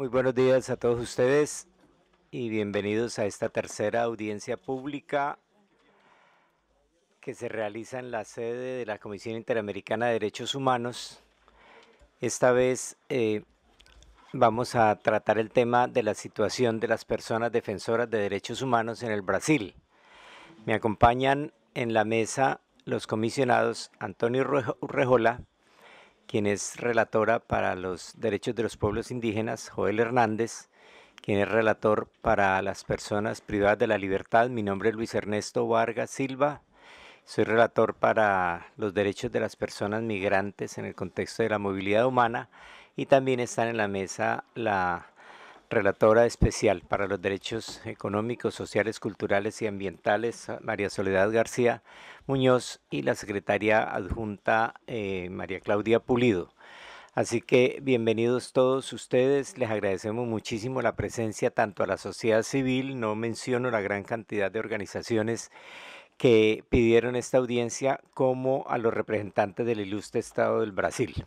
Muy buenos días a todos ustedes y bienvenidos a esta tercera audiencia pública que se realiza en la sede de la Comisión Interamericana de Derechos Humanos. Esta vez eh, vamos a tratar el tema de la situación de las personas defensoras de derechos humanos en el Brasil. Me acompañan en la mesa los comisionados Antonio Rejola, quien es relatora para los derechos de los pueblos indígenas, Joel Hernández, quien es relator para las personas privadas de la libertad. Mi nombre es Luis Ernesto Vargas Silva. Soy relator para los derechos de las personas migrantes en el contexto de la movilidad humana y también están en la mesa la relatora especial para los derechos económicos, sociales, culturales y ambientales, María Soledad García Muñoz, y la secretaria adjunta eh, María Claudia Pulido. Así que bienvenidos todos ustedes, les agradecemos muchísimo la presencia tanto a la sociedad civil, no menciono la gran cantidad de organizaciones que pidieron esta audiencia, como a los representantes del ilustre Estado del Brasil.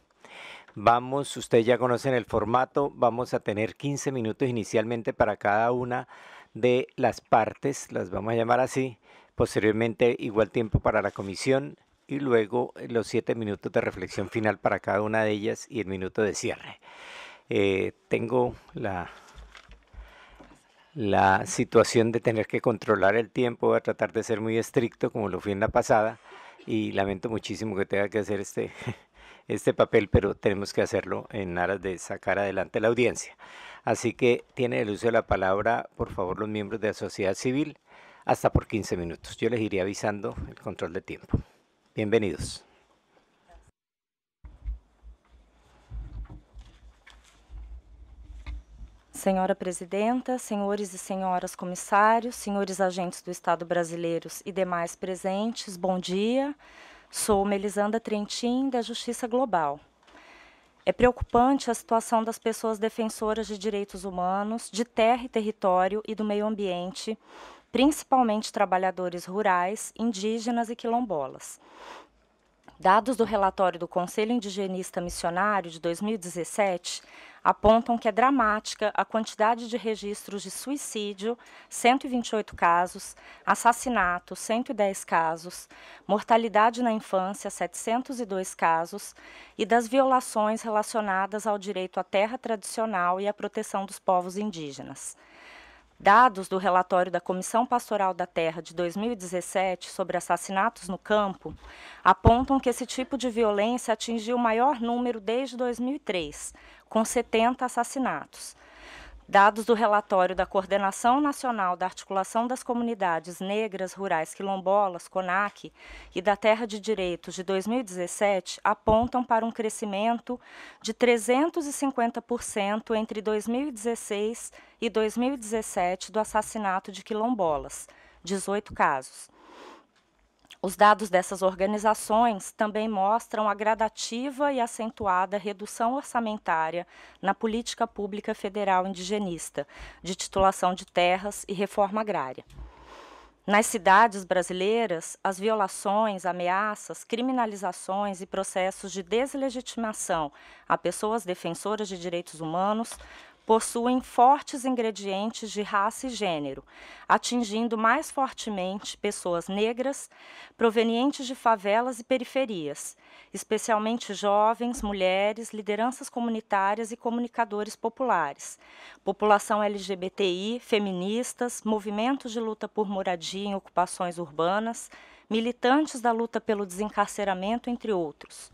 Vamos, ustedes ya conocen el formato, vamos a tener 15 minutos inicialmente para cada una de las partes, las vamos a llamar así, posteriormente igual tiempo para la comisión y luego los 7 minutos de reflexión final para cada una de ellas y el minuto de cierre. Eh, tengo la, la situación de tener que controlar el tiempo, voy a tratar de ser muy estricto como lo fui en la pasada y lamento muchísimo que tenga que hacer este este papel, pero tenemos que hacerlo en aras de sacar adelante la audiencia. Así que tiene el uso de la palabra, por favor, los miembros de la sociedad civil, hasta por 15 minutos. Yo les iré avisando el control de tiempo. Bienvenidos. Señora Presidenta, señores y e señoras comisarios, señores agentes do Estado brasileiros y e demás presentes, buen día. Sou Melisanda Trentin, da Justiça Global. É preocupante a situação das pessoas defensoras de direitos humanos, de terra e território e do meio ambiente, principalmente trabalhadores rurais, indígenas e quilombolas. Dados do relatório do Conselho Indigenista Missionário de 2017 apontam que é dramática a quantidade de registros de suicídio, 128 casos, assassinato, 110 casos, mortalidade na infância, 702 casos, e das violações relacionadas ao direito à terra tradicional e à proteção dos povos indígenas. Dados do relatório da Comissão Pastoral da Terra de 2017 sobre assassinatos no campo apontam que esse tipo de violência atingiu o maior número desde 2003, com 70 assassinatos. Dados do relatório da Coordenação Nacional da Articulação das Comunidades Negras Rurais Quilombolas, CONAC, e da Terra de Direitos de 2017 apontam para um crescimento de 350% entre 2016 e 2017 do assassinato de quilombolas, 18 casos. Os dados dessas organizações também mostram a gradativa e acentuada redução orçamentária na política pública federal indigenista, de titulação de terras e reforma agrária. Nas cidades brasileiras, as violações, ameaças, criminalizações e processos de deslegitimação a pessoas defensoras de direitos humanos possuem fortes ingredientes de raça e gênero, atingindo mais fortemente pessoas negras provenientes de favelas e periferias, especialmente jovens, mulheres, lideranças comunitárias e comunicadores populares, população LGBTI, feministas, movimentos de luta por moradia em ocupações urbanas, militantes da luta pelo desencarceramento, entre outros.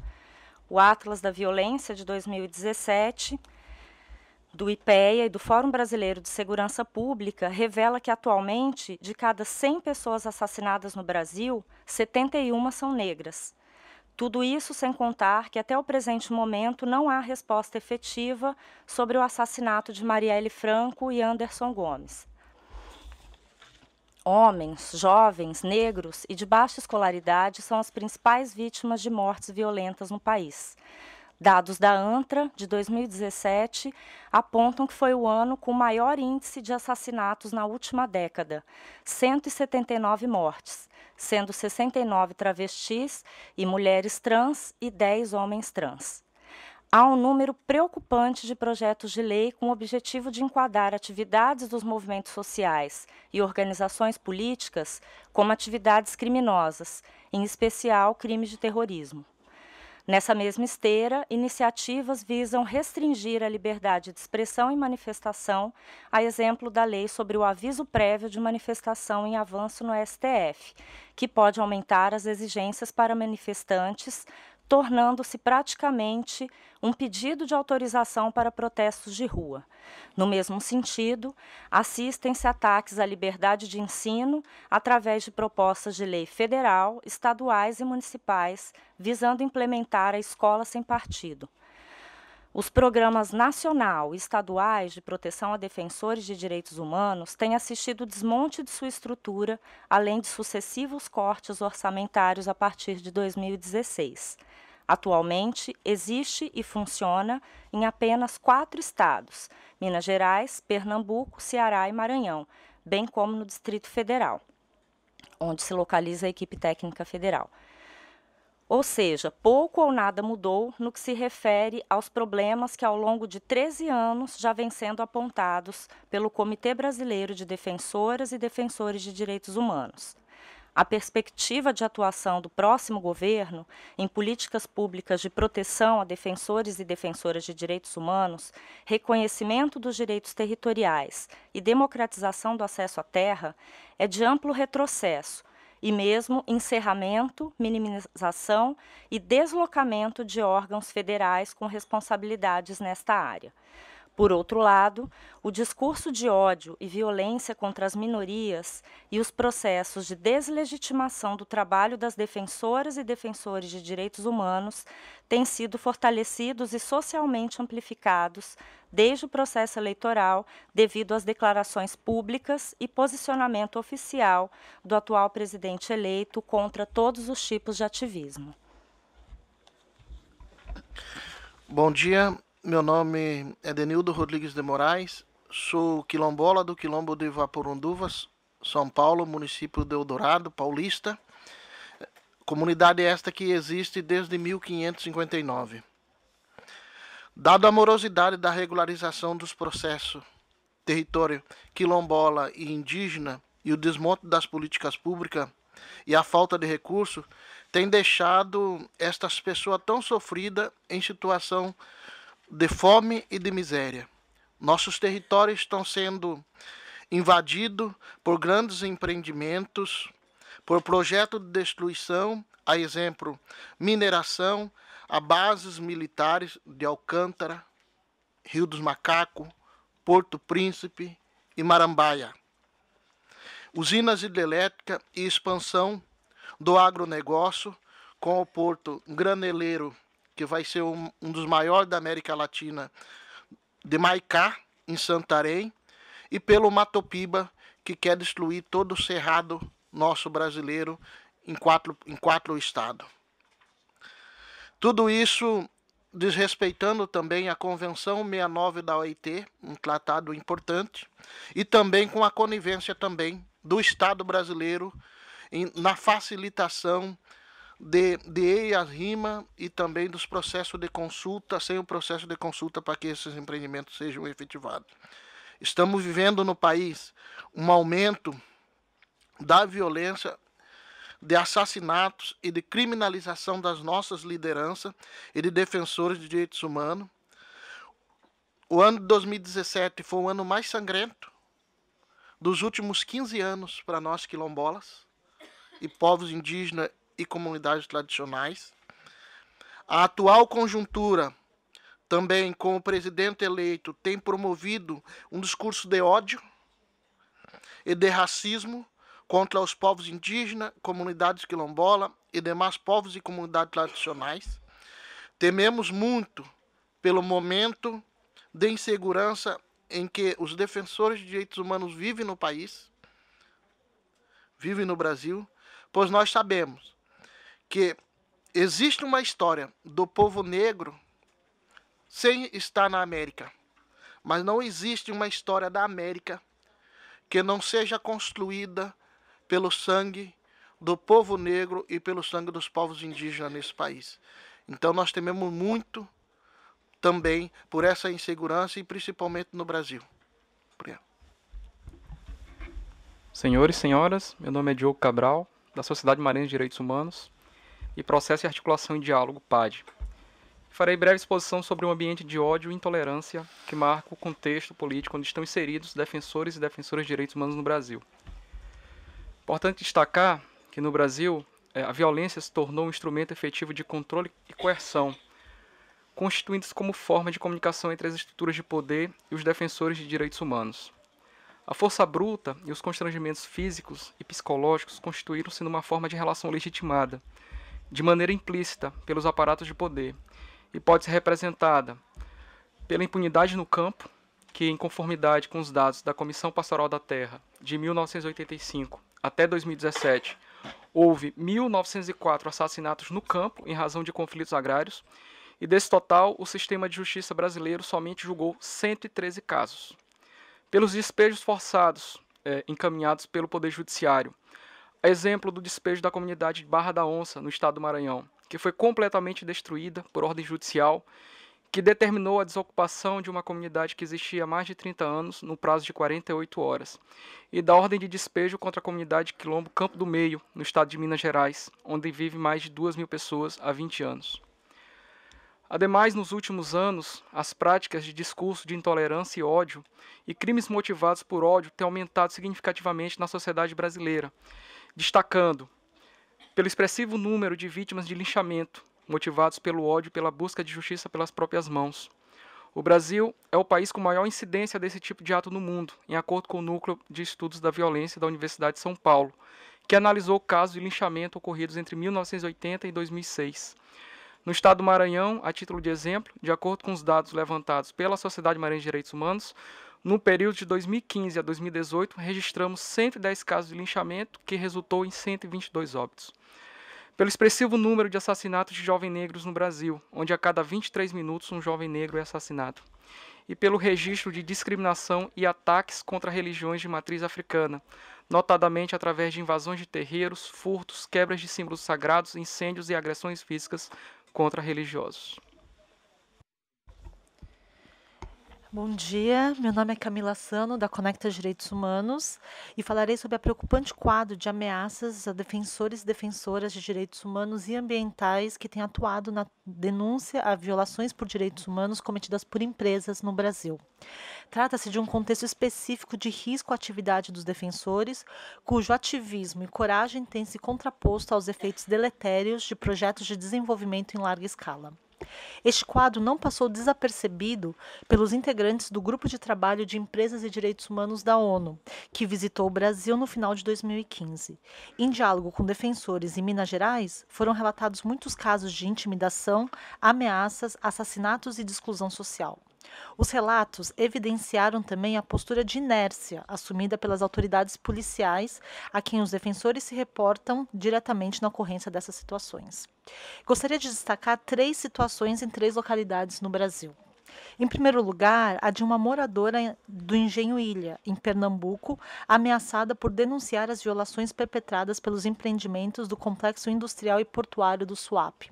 O Atlas da Violência de 2017 do IPEA e do Fórum Brasileiro de Segurança Pública revela que atualmente, de cada 100 pessoas assassinadas no Brasil, 71 são negras. Tudo isso sem contar que até o presente momento não há resposta efetiva sobre o assassinato de Marielle Franco e Anderson Gomes. Homens, jovens, negros e de baixa escolaridade são as principais vítimas de mortes violentas no país. Dados da ANTRA, de 2017, apontam que foi o ano com maior índice de assassinatos na última década, 179 mortes, sendo 69 travestis e mulheres trans e 10 homens trans há um número preocupante de projetos de lei com o objetivo de enquadrar atividades dos movimentos sociais e organizações políticas como atividades criminosas, em especial crimes de terrorismo. Nessa mesma esteira, iniciativas visam restringir a liberdade de expressão e manifestação, a exemplo da lei sobre o aviso prévio de manifestação em avanço no STF, que pode aumentar as exigências para manifestantes tornando-se praticamente um pedido de autorização para protestos de rua. No mesmo sentido, assistem-se ataques à liberdade de ensino através de propostas de lei federal, estaduais e municipais, visando implementar a escola sem partido. Os programas nacional e estaduais de proteção a defensores de direitos humanos têm assistido o desmonte de sua estrutura, além de sucessivos cortes orçamentários a partir de 2016. Atualmente, existe e funciona em apenas quatro estados: Minas Gerais, Pernambuco, Ceará e Maranhão, bem como no Distrito Federal, onde se localiza a equipe técnica federal. Ou seja, pouco ou nada mudou no que se refere aos problemas que, ao longo de 13 anos, já vêm sendo apontados pelo Comitê Brasileiro de Defensoras e Defensores de Direitos Humanos a perspectiva de atuação do próximo governo em políticas públicas de proteção a defensores e defensoras de direitos humanos, reconhecimento dos direitos territoriais e democratização do acesso à terra é de amplo retrocesso e mesmo encerramento, minimização e deslocamento de órgãos federais com responsabilidades nesta área. Por outro lado, o discurso de ódio e violência contra as minorias e os processos de deslegitimação do trabalho das defensoras e defensores de direitos humanos têm sido fortalecidos e socialmente amplificados desde o processo eleitoral, devido às declarações públicas e posicionamento oficial do atual presidente eleito contra todos os tipos de ativismo. Bom dia, meu nome é Denildo Rodrigues de Moraes, sou quilombola do Quilombo de Vaporunduvas, São Paulo, município de Eldorado, paulista. Comunidade esta que existe desde 1559. Dado a morosidade da regularização dos processos território quilombola e indígena e o desmonte das políticas públicas e a falta de recursos tem deixado estas pessoas tão sofridas em situação de fome e de miséria. Nossos territórios estão sendo invadidos por grandes empreendimentos, por projetos de destruição, a exemplo, mineração, a bases militares de Alcântara, Rio dos Macacos, Porto Príncipe e Marambaia. Usinas hidrelétricas e expansão do agronegócio com o porto graneleiro que vai ser um, um dos maiores da América Latina, de Maicá, em Santarém, e pelo Matopiba, que quer destruir todo o cerrado nosso brasileiro em quatro, em quatro estados. Tudo isso desrespeitando também a Convenção 69 da OIT, um tratado importante, e também com a conivência também do Estado brasileiro em, na facilitação de, de a RIMA e também dos processos de consulta, sem o processo de consulta para que esses empreendimentos sejam efetivados. Estamos vivendo no país um aumento da violência, de assassinatos e de criminalização das nossas lideranças e de defensores de direitos humanos. O ano de 2017 foi o ano mais sangrento dos últimos 15 anos para nós quilombolas e povos indígenas e comunidades tradicionais. A atual conjuntura, também com o presidente eleito, tem promovido um discurso de ódio e de racismo contra os povos indígenas, comunidades quilombola e demais povos e comunidades tradicionais. Tememos muito pelo momento de insegurança em que os defensores de direitos humanos vivem no país, vivem no Brasil, pois nós sabemos que existe uma história do povo negro sem estar na América, mas não existe uma história da América que não seja construída pelo sangue do povo negro e pelo sangue dos povos indígenas nesse país. Então nós tememos muito também por essa insegurança e principalmente no Brasil. Obrigado. Senhores e senhoras, meu nome é Diogo Cabral, da Sociedade Marinha de Direitos Humanos e Processo de Articulação e Diálogo, PAD. Farei breve exposição sobre o um ambiente de ódio e intolerância que marca o contexto político onde estão inseridos defensores e defensoras de direitos humanos no Brasil. Importante destacar que no Brasil eh, a violência se tornou um instrumento efetivo de controle e coerção, constituindo-se como forma de comunicação entre as estruturas de poder e os defensores de direitos humanos. A força bruta e os constrangimentos físicos e psicológicos constituíram-se numa forma de relação legitimada, de maneira implícita pelos aparatos de poder e pode ser representada pela impunidade no campo, que, em conformidade com os dados da Comissão Pastoral da Terra de 1985 até 2017, houve 1.904 assassinatos no campo em razão de conflitos agrários, e desse total, o sistema de justiça brasileiro somente julgou 113 casos. Pelos despejos forçados eh, encaminhados pelo Poder Judiciário exemplo do despejo da comunidade Barra da Onça, no estado do Maranhão, que foi completamente destruída por ordem judicial, que determinou a desocupação de uma comunidade que existia há mais de 30 anos, no prazo de 48 horas, e da ordem de despejo contra a comunidade Quilombo Campo do Meio, no estado de Minas Gerais, onde vive mais de 2 mil pessoas há 20 anos. Ademais, nos últimos anos, as práticas de discurso de intolerância e ódio e crimes motivados por ódio têm aumentado significativamente na sociedade brasileira, destacando pelo expressivo número de vítimas de linchamento motivados pelo ódio e pela busca de justiça pelas próprias mãos. O Brasil é o país com maior incidência desse tipo de ato no mundo, em acordo com o Núcleo de Estudos da Violência da Universidade de São Paulo, que analisou casos de linchamento ocorridos entre 1980 e 2006. No estado do Maranhão, a título de exemplo, de acordo com os dados levantados pela Sociedade Maranhense de Direitos Humanos, no período de 2015 a 2018, registramos 110 casos de linchamento, que resultou em 122 óbitos. Pelo expressivo número de assassinatos de jovens negros no Brasil, onde a cada 23 minutos um jovem negro é assassinado. E pelo registro de discriminação e ataques contra religiões de matriz africana, notadamente através de invasões de terreiros, furtos, quebras de símbolos sagrados, incêndios e agressões físicas contra religiosos. Bom dia, meu nome é Camila Sano, da Conecta Direitos Humanos, e falarei sobre a preocupante quadro de ameaças a defensores e defensoras de direitos humanos e ambientais que têm atuado na denúncia a violações por direitos humanos cometidas por empresas no Brasil. Trata-se de um contexto específico de risco à atividade dos defensores, cujo ativismo e coragem têm se contraposto aos efeitos deletérios de projetos de desenvolvimento em larga escala. Este quadro não passou desapercebido pelos integrantes do Grupo de Trabalho de Empresas e Direitos Humanos da ONU, que visitou o Brasil no final de 2015. Em diálogo com defensores em Minas Gerais, foram relatados muitos casos de intimidação, ameaças, assassinatos e de exclusão social. Os relatos evidenciaram também a postura de inércia assumida pelas autoridades policiais, a quem os defensores se reportam diretamente na ocorrência dessas situações. Gostaria de destacar três situações em três localidades no Brasil. Em primeiro lugar, a de uma moradora do Engenho Ilha, em Pernambuco, ameaçada por denunciar as violações perpetradas pelos empreendimentos do Complexo Industrial e Portuário do SUAP.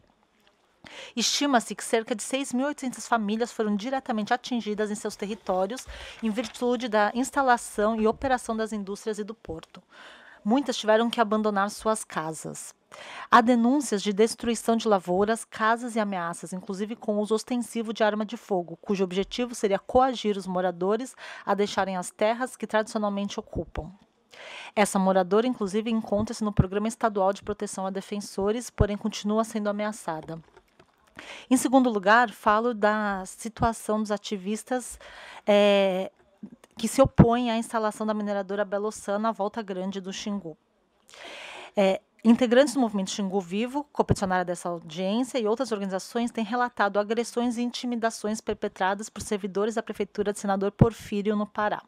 Estima-se que cerca de 6.800 famílias foram diretamente atingidas em seus territórios em virtude da instalação e operação das indústrias e do porto. Muitas tiveram que abandonar suas casas. Há denúncias de destruição de lavouras, casas e ameaças, inclusive com uso ostensivo de arma de fogo, cujo objetivo seria coagir os moradores a deixarem as terras que tradicionalmente ocupam. Essa moradora, inclusive, encontra-se no Programa Estadual de Proteção a Defensores, porém continua sendo ameaçada. Em segundo lugar, falo da situação dos ativistas é, que se opõem à instalação da mineradora Beloçã na Volta Grande do Xingu. É, integrantes do movimento Xingu Vivo, competicionária dessa audiência, e outras organizações têm relatado agressões e intimidações perpetradas por servidores da Prefeitura de Senador Porfírio, no Pará.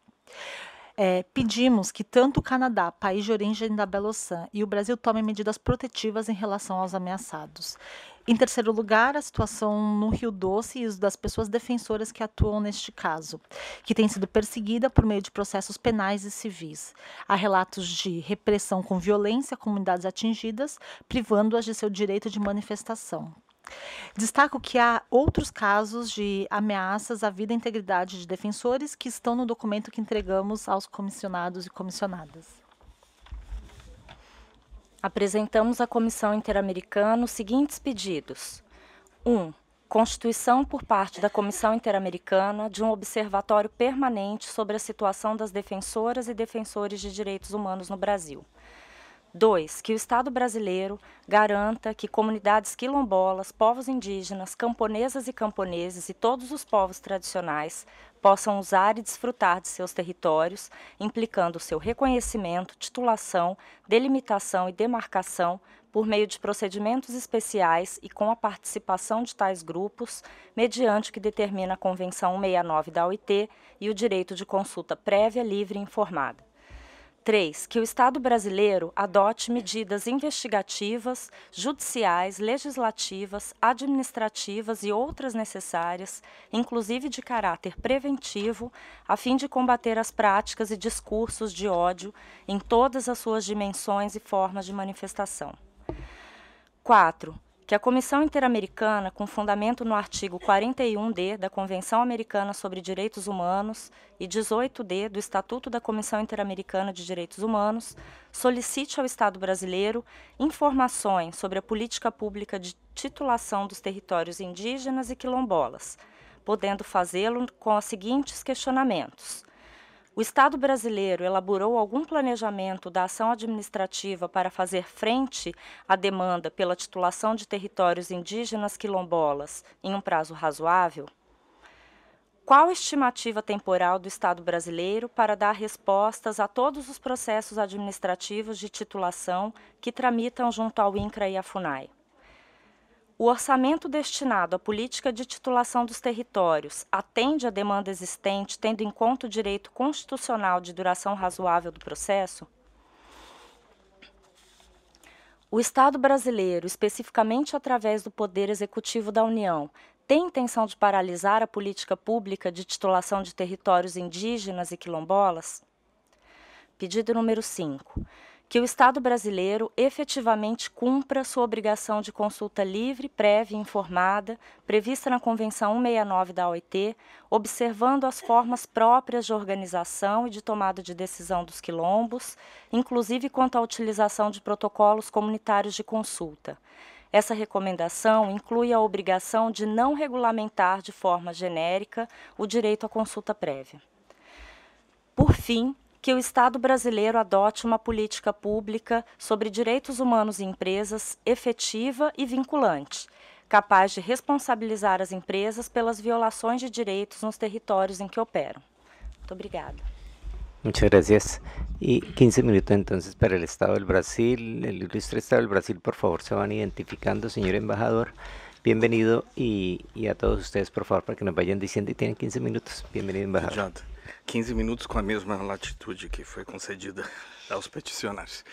É, pedimos que tanto o Canadá, país de origem da Beloçã, e o Brasil tomem medidas protetivas em relação aos ameaçados. Em terceiro lugar, a situação no Rio Doce e das pessoas defensoras que atuam neste caso, que tem sido perseguida por meio de processos penais e civis. Há relatos de repressão com violência a comunidades atingidas, privando-as de seu direito de manifestação. Destaco que há outros casos de ameaças à vida e integridade de defensores que estão no documento que entregamos aos comissionados e comissionadas apresentamos à Comissão Interamericana os seguintes pedidos. 1. Um, constituição por parte da Comissão Interamericana de um observatório permanente sobre a situação das defensoras e defensores de direitos humanos no Brasil. 2. Que o Estado brasileiro garanta que comunidades quilombolas, povos indígenas, camponesas e camponeses e todos os povos tradicionais possam usar e desfrutar de seus territórios, implicando seu reconhecimento, titulação, delimitação e demarcação por meio de procedimentos especiais e com a participação de tais grupos, mediante o que determina a Convenção 169 da OIT e o direito de consulta prévia, livre e informada. 3. Que o Estado brasileiro adote medidas investigativas, judiciais, legislativas, administrativas e outras necessárias, inclusive de caráter preventivo, a fim de combater as práticas e discursos de ódio em todas as suas dimensões e formas de manifestação. 4 que a Comissão Interamericana, com fundamento no artigo 41D da Convenção Americana sobre Direitos Humanos e 18D do Estatuto da Comissão Interamericana de Direitos Humanos, solicite ao Estado brasileiro informações sobre a política pública de titulação dos territórios indígenas e quilombolas, podendo fazê-lo com os seguintes questionamentos. O Estado brasileiro elaborou algum planejamento da ação administrativa para fazer frente à demanda pela titulação de territórios indígenas quilombolas em um prazo razoável? Qual a estimativa temporal do Estado brasileiro para dar respostas a todos os processos administrativos de titulação que tramitam junto ao INCRA e à FUNAI? O orçamento destinado à política de titulação dos territórios atende à demanda existente, tendo em conta o direito constitucional de duração razoável do processo? O Estado brasileiro, especificamente através do Poder Executivo da União, tem intenção de paralisar a política pública de titulação de territórios indígenas e quilombolas? Pedido número 5 que o Estado brasileiro efetivamente cumpra sua obrigação de consulta livre, prévia e informada, prevista na Convenção 169 da OIT, observando as formas próprias de organização e de tomada de decisão dos quilombos, inclusive quanto à utilização de protocolos comunitários de consulta. Essa recomendação inclui a obrigação de não regulamentar de forma genérica o direito à consulta prévia. Por fim, que o Estado brasileiro adote uma política pública sobre direitos humanos e empresas efetiva e vinculante, capaz de responsabilizar as empresas pelas violações de direitos nos territórios em que operam. Muito obrigada. Muchas gracias. Y 15 minutos entonces para el Estado del Brasil. El ilustre Estado del Brasil, por favor, se van identificando, señor embajador. Bienvenido y, y a todos ustedes, por favor, para que nos vayan diciendo y tienen 15 minutos. Bienvenido, embajador. 15 minutos com a mesma latitude que foi concedida aos peticionários.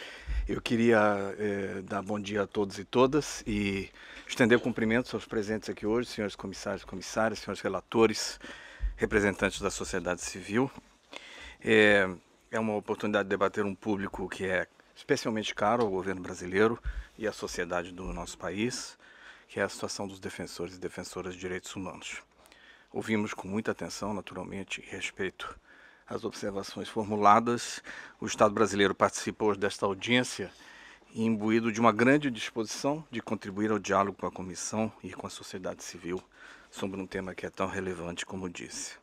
Eu queria eh, dar bom dia a todos e todas e estender cumprimentos aos presentes aqui hoje, senhores comissários, comissárias, senhores relatores, representantes da sociedade civil. É, é uma oportunidade de debater um público que é especialmente caro ao governo brasileiro e à sociedade do nosso país, que é a situação dos defensores e defensoras de direitos humanos. Ouvimos com muita atenção, naturalmente, e respeito as observações formuladas. O Estado brasileiro participou desta audiência imbuído de uma grande disposição de contribuir ao diálogo com a Comissão e com a sociedade civil sobre um tema que é tão relevante como disse.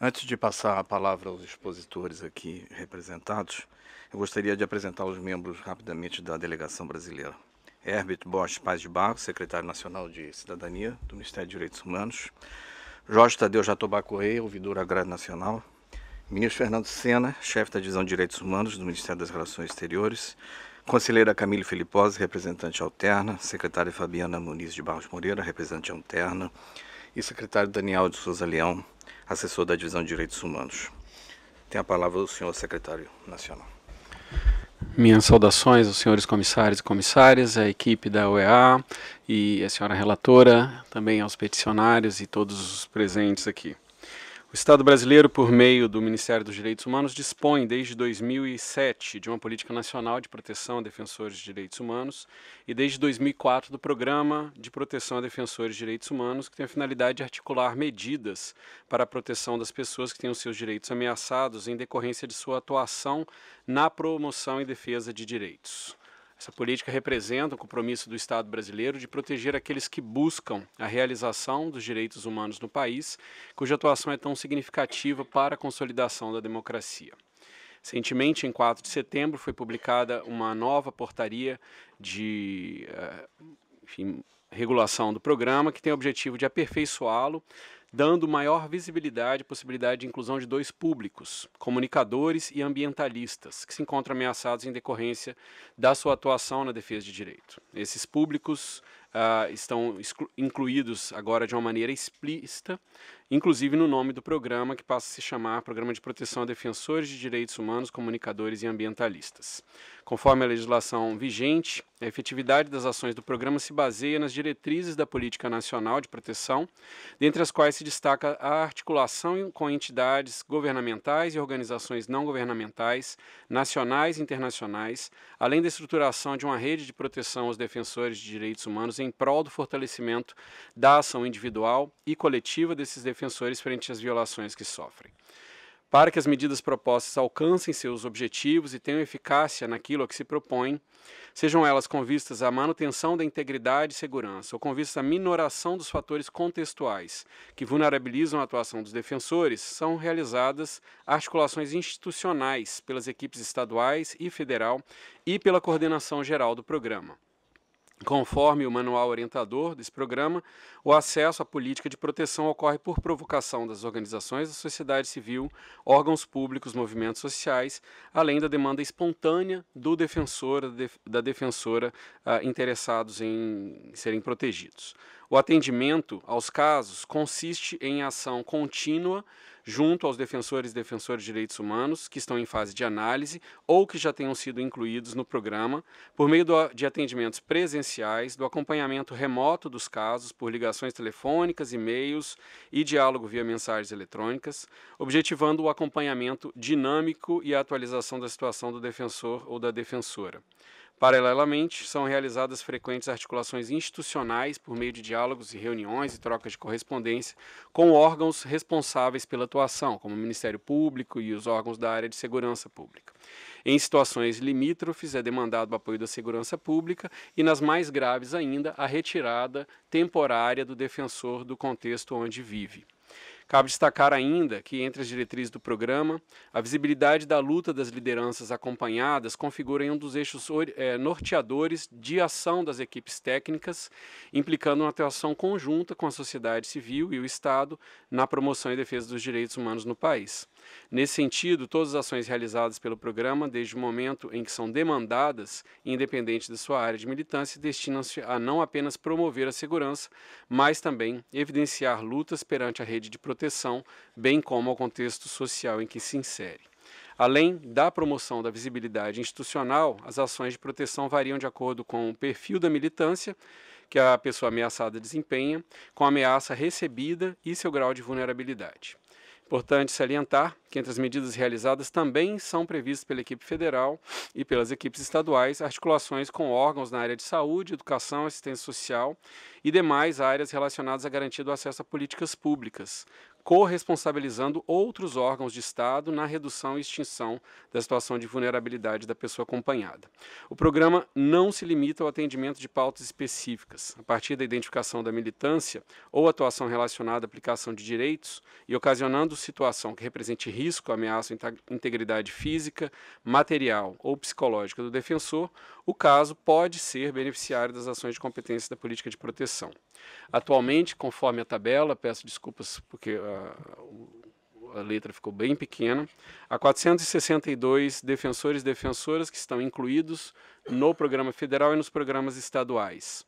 Antes de passar a palavra aos expositores aqui representados, eu gostaria de apresentar os membros rapidamente da delegação brasileira. Herbert Bosch Paz de Barro, secretário nacional de Cidadania do Ministério de Direitos Humanos. Jorge Tadeu Jatobá Correia, ouvidor agrário nacional. Ministro Fernando Sena, chefe da Divisão de Direitos Humanos do Ministério das Relações Exteriores, conselheira Camille Filipose, representante alterna, secretária Fabiana Muniz de Barros Moreira, representante alterna, e secretário Daniel de Souza Leão, assessor da Divisão de Direitos Humanos. Tem a palavra o senhor secretário nacional. Minhas saudações aos senhores comissários e comissárias, à equipe da OEA e à senhora relatora, também aos peticionários e todos os presentes aqui. O Estado brasileiro, por meio do Ministério dos Direitos Humanos, dispõe desde 2007 de uma política nacional de proteção a defensores de direitos humanos e desde 2004 do Programa de Proteção a Defensores de Direitos Humanos, que tem a finalidade de articular medidas para a proteção das pessoas que têm os seus direitos ameaçados em decorrência de sua atuação na promoção e defesa de direitos. Essa política representa o compromisso do Estado brasileiro de proteger aqueles que buscam a realização dos direitos humanos no país, cuja atuação é tão significativa para a consolidação da democracia. Recentemente, em 4 de setembro, foi publicada uma nova portaria de. Eh, enfim, regulação do programa, que tem o objetivo de aperfeiçoá-lo, dando maior visibilidade e possibilidade de inclusão de dois públicos, comunicadores e ambientalistas, que se encontram ameaçados em decorrência da sua atuação na defesa de direito. Esses públicos uh, estão incluídos agora de uma maneira explícita inclusive no nome do programa, que passa a se chamar Programa de Proteção a Defensores de Direitos Humanos, Comunicadores e Ambientalistas. Conforme a legislação vigente, a efetividade das ações do programa se baseia nas diretrizes da Política Nacional de Proteção, dentre as quais se destaca a articulação com entidades governamentais e organizações não governamentais, nacionais e internacionais, além da estruturação de uma rede de proteção aos defensores de direitos humanos em prol do fortalecimento da ação individual e coletiva desses defensores defensores frente às violações que sofrem. Para que as medidas propostas alcancem seus objetivos e tenham eficácia naquilo a que se propõem, sejam elas com vistas à manutenção da integridade e segurança ou com vistas à minoração dos fatores contextuais que vulnerabilizam a atuação dos defensores, são realizadas articulações institucionais pelas equipes estaduais e federal e pela coordenação geral do programa. Conforme o manual orientador desse programa, o acesso à política de proteção ocorre por provocação das organizações da sociedade civil, órgãos públicos, movimentos sociais, além da demanda espontânea do defensor, da defensora ah, interessados em serem protegidos. O atendimento aos casos consiste em ação contínua junto aos defensores e defensoras de direitos humanos que estão em fase de análise ou que já tenham sido incluídos no programa, por meio do, de atendimentos presenciais, do acompanhamento remoto dos casos por ligações telefônicas, e-mails e diálogo via mensagens eletrônicas, objetivando o acompanhamento dinâmico e a atualização da situação do defensor ou da defensora. Paralelamente, são realizadas frequentes articulações institucionais por meio de diálogos e reuniões e trocas de correspondência com órgãos responsáveis pela atuação, como o Ministério Público e os órgãos da área de segurança pública. Em situações limítrofes, é demandado o apoio da segurança pública e, nas mais graves ainda, a retirada temporária do defensor do contexto onde vive. Cabe destacar ainda que, entre as diretrizes do programa, a visibilidade da luta das lideranças acompanhadas configura em um dos eixos é, norteadores de ação das equipes técnicas, implicando uma atuação conjunta com a sociedade civil e o Estado na promoção e defesa dos direitos humanos no país. Nesse sentido, todas as ações realizadas pelo programa, desde o momento em que são demandadas, independente da sua área de militância, destinam-se a não apenas promover a segurança, mas também evidenciar lutas perante a rede de proteção, bem como ao contexto social em que se insere. Além da promoção da visibilidade institucional, as ações de proteção variam de acordo com o perfil da militância que a pessoa ameaçada desempenha, com a ameaça recebida e seu grau de vulnerabilidade. Importante salientar que entre as medidas realizadas também são previstas pela equipe federal e pelas equipes estaduais articulações com órgãos na área de saúde, educação, assistência social e demais áreas relacionadas à garantia do acesso a políticas públicas, corresponsabilizando outros órgãos de Estado na redução e extinção da situação de vulnerabilidade da pessoa acompanhada. O programa não se limita ao atendimento de pautas específicas. A partir da identificação da militância ou atuação relacionada à aplicação de direitos e ocasionando situação que represente risco, ameaça à integridade física, material ou psicológica do defensor, o caso pode ser beneficiário das ações de competência da política de proteção. Atualmente, conforme a tabela, peço desculpas porque ah, a letra ficou bem pequena. Há 462 defensores e defensoras que estão incluídos no programa federal e nos programas estaduais.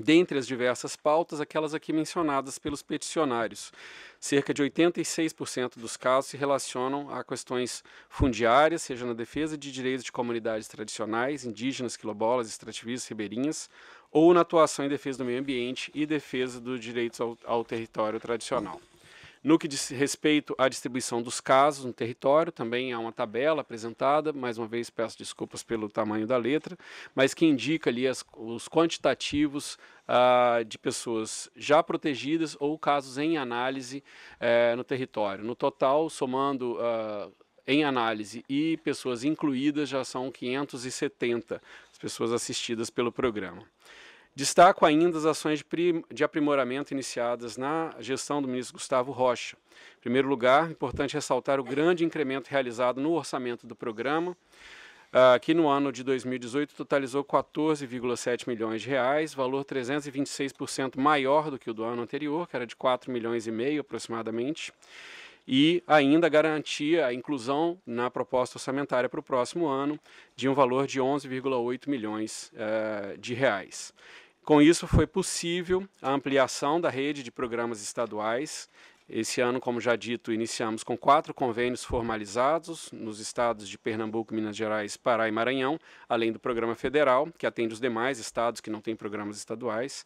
Dentre as diversas pautas, aquelas aqui mencionadas pelos peticionários. Cerca de 86% dos casos se relacionam a questões fundiárias, seja na defesa de direitos de comunidades tradicionais, indígenas, quilombolas, extrativistas, ribeirinhas, ou na atuação em defesa do meio ambiente e defesa dos direitos ao, ao território tradicional. No que diz respeito à distribuição dos casos no território, também há uma tabela apresentada, mais uma vez peço desculpas pelo tamanho da letra, mas que indica ali as, os quantitativos ah, de pessoas já protegidas ou casos em análise eh, no território. No total, somando ah, em análise e pessoas incluídas, já são 570 pessoas assistidas pelo programa. Destaco ainda as ações de, aprimoramento iniciadas na gestão do ministro Gustavo Rocha. Em primeiro lugar, importante ressaltar o grande incremento realizado no orçamento do programa, ah, que no ano de 2018 totalizou 14,7 milhões de reais, valor 326% maior do que o do ano anterior, que era de 4 milhões e meio aproximadamente e ainda garantia a inclusão na proposta orçamentária para o próximo ano de um valor de 11,8 milhões uh, de reais. Com isso, foi possível a ampliação da rede de programas estaduais. Esse ano, como já dito, iniciamos com quatro convênios formalizados nos estados de Pernambuco, Minas Gerais, Pará e Maranhão, além do programa federal, que atende os demais estados que não têm programas estaduais.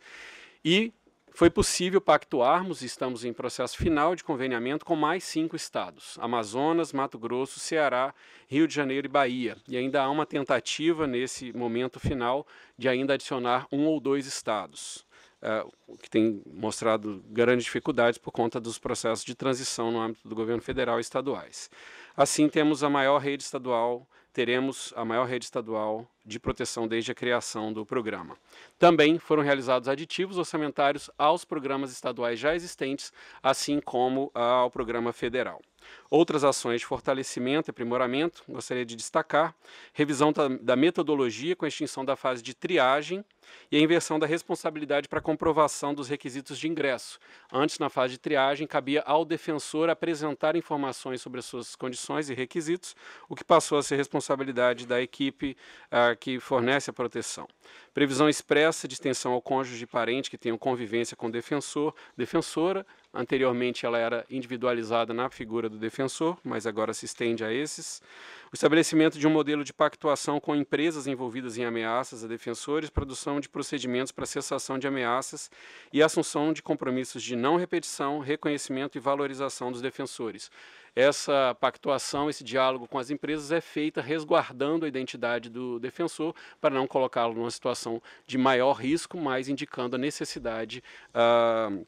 E foi possível pactuarmos, e estamos em processo final de conveniamento com mais cinco estados: Amazonas, Mato Grosso, Ceará, Rio de Janeiro e Bahia. E ainda há uma tentativa nesse momento final de ainda adicionar um ou dois estados, eh, o uh, que tem mostrado grandes dificuldades por conta dos processos de transição no âmbito do governo federal e estaduais. Assim, temos a maior rede estadual teremos a maior rede estadual de proteção desde a criação do programa. Também foram realizados aditivos orçamentários aos programas estaduais já existentes, assim como ao programa federal. Outras ações de fortalecimento e aprimoramento, gostaria de destacar: revisão da, da metodologia com a extinção da fase de triagem e a inversão da responsabilidade para comprovação dos requisitos de ingresso. Antes, na fase de triagem, cabia ao defensor apresentar informações sobre as suas condições e requisitos, o que passou a ser responsabilidade da equipe ah, que fornece a proteção. Previsão expressa de extensão ao cônjuge e parente que tenham convivência com defensor, defensora, Anteriormente ela era individualizada na figura do defensor, mas agora se estende a esses. O estabelecimento de um modelo de pactuação com empresas envolvidas em ameaças a defensores, produção de procedimentos para cessação de ameaças e assunção de compromissos de não repetição, reconhecimento e valorização dos defensores. Essa pactuação, esse diálogo com as empresas é feita resguardando a identidade do defensor para não colocá-lo numa situação de maior risco, mas indicando a necessidade. Uh,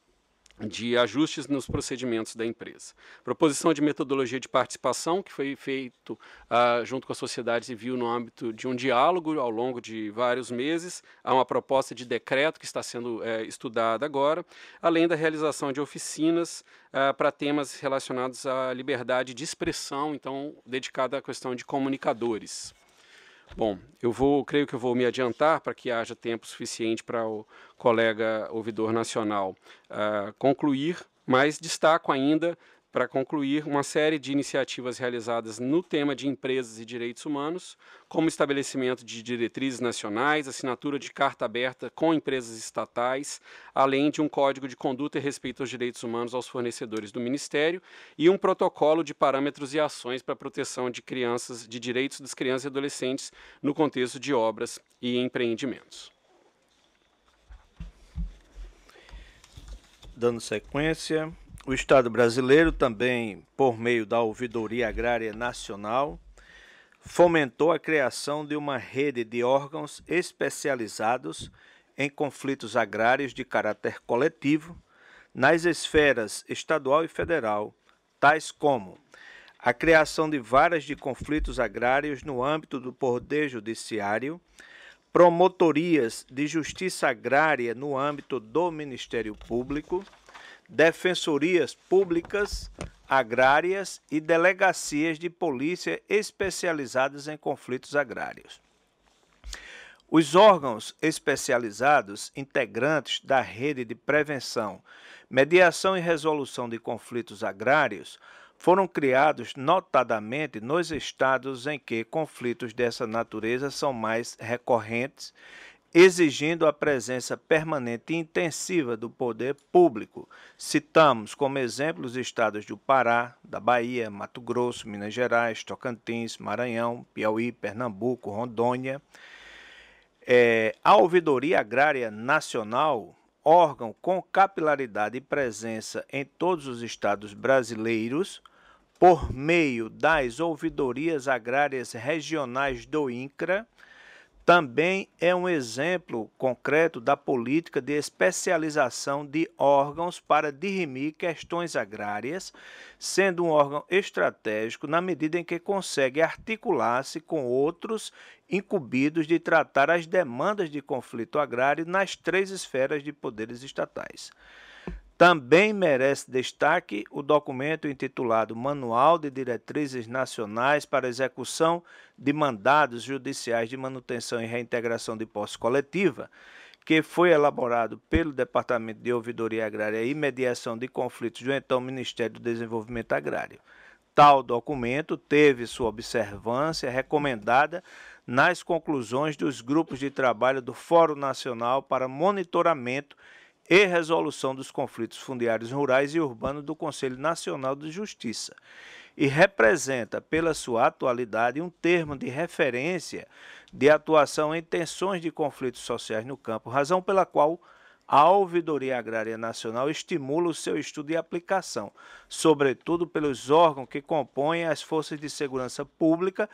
de ajustes nos procedimentos da empresa. Proposição de metodologia de participação, que foi feito uh, junto com a sociedade civil no âmbito de um diálogo ao longo de vários meses. Há uma proposta de decreto que está sendo eh, estudada agora, além da realização de oficinas uh, para temas relacionados à liberdade de expressão, então dedicada à questão de comunicadores. Bom, eu vou, creio que eu vou me adiantar para que haja tempo suficiente para o colega ouvidor nacional uh, concluir, mas destaco ainda para concluir, uma série de iniciativas realizadas no tema de empresas e direitos humanos, como estabelecimento de diretrizes nacionais, assinatura de carta aberta com empresas estatais, além de um código de conduta e respeito aos direitos humanos aos fornecedores do Ministério e um protocolo de parâmetros e ações para a proteção de crianças, de direitos das crianças e adolescentes no contexto de obras e empreendimentos. Dando sequência, o Estado brasileiro também, por meio da Ouvidoria Agrária Nacional, fomentou a criação de uma rede de órgãos especializados em conflitos agrários de caráter coletivo nas esferas estadual e federal, tais como a criação de varas de conflitos agrários no âmbito do Poder Judiciário, promotorias de justiça agrária no âmbito do Ministério Público defensorias públicas, agrárias e delegacias de polícia especializadas em conflitos agrários. Os órgãos especializados integrantes da rede de prevenção, mediação e resolução de conflitos agrários foram criados notadamente nos estados em que conflitos dessa natureza são mais recorrentes exigindo a presença permanente e intensiva do poder público. Citamos como exemplo os estados do Pará, da Bahia, Mato Grosso, Minas Gerais, Tocantins, Maranhão, Piauí, Pernambuco, Rondônia. É, a Ouvidoria Agrária Nacional, órgão com capilaridade e presença em todos os estados brasileiros, por meio das ouvidorias agrárias regionais do INCRA, também é um exemplo concreto da política de especialização de órgãos para dirimir questões agrárias, sendo um órgão estratégico na medida em que consegue articular-se com outros incumbidos de tratar as demandas de conflito agrário nas três esferas de poderes estatais. Também merece destaque o documento intitulado Manual de Diretrizes Nacionais para Execução de Mandados Judiciais de Manutenção e Reintegração de Posse Coletiva, que foi elaborado pelo Departamento de Ouvidoria Agrária e Mediação de Conflitos do então Ministério do Desenvolvimento Agrário. Tal documento teve sua observância recomendada nas conclusões dos grupos de trabalho do Fórum Nacional para Monitoramento e e resolução dos conflitos fundiários rurais e urbanos do Conselho Nacional de Justiça e representa, pela sua atualidade, um termo de referência de atuação em tensões de conflitos sociais no campo, razão pela qual a Auditoria Agrária Nacional estimula o seu estudo e aplicação, sobretudo pelos órgãos que compõem as forças de segurança pública,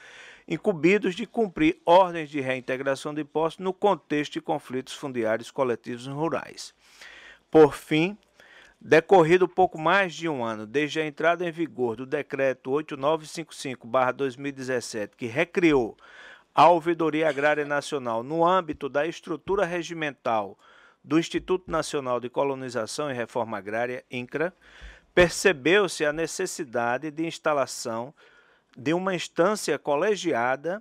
incumbidos de cumprir ordens de reintegração de postos no contexto de conflitos fundiários coletivos rurais. Por fim, decorrido pouco mais de um ano desde a entrada em vigor do Decreto 8955-2017, que recriou a Ouvidoria Agrária Nacional no âmbito da estrutura regimental do Instituto Nacional de Colonização e Reforma Agrária, INCRA, percebeu-se a necessidade de instalação de uma instância colegiada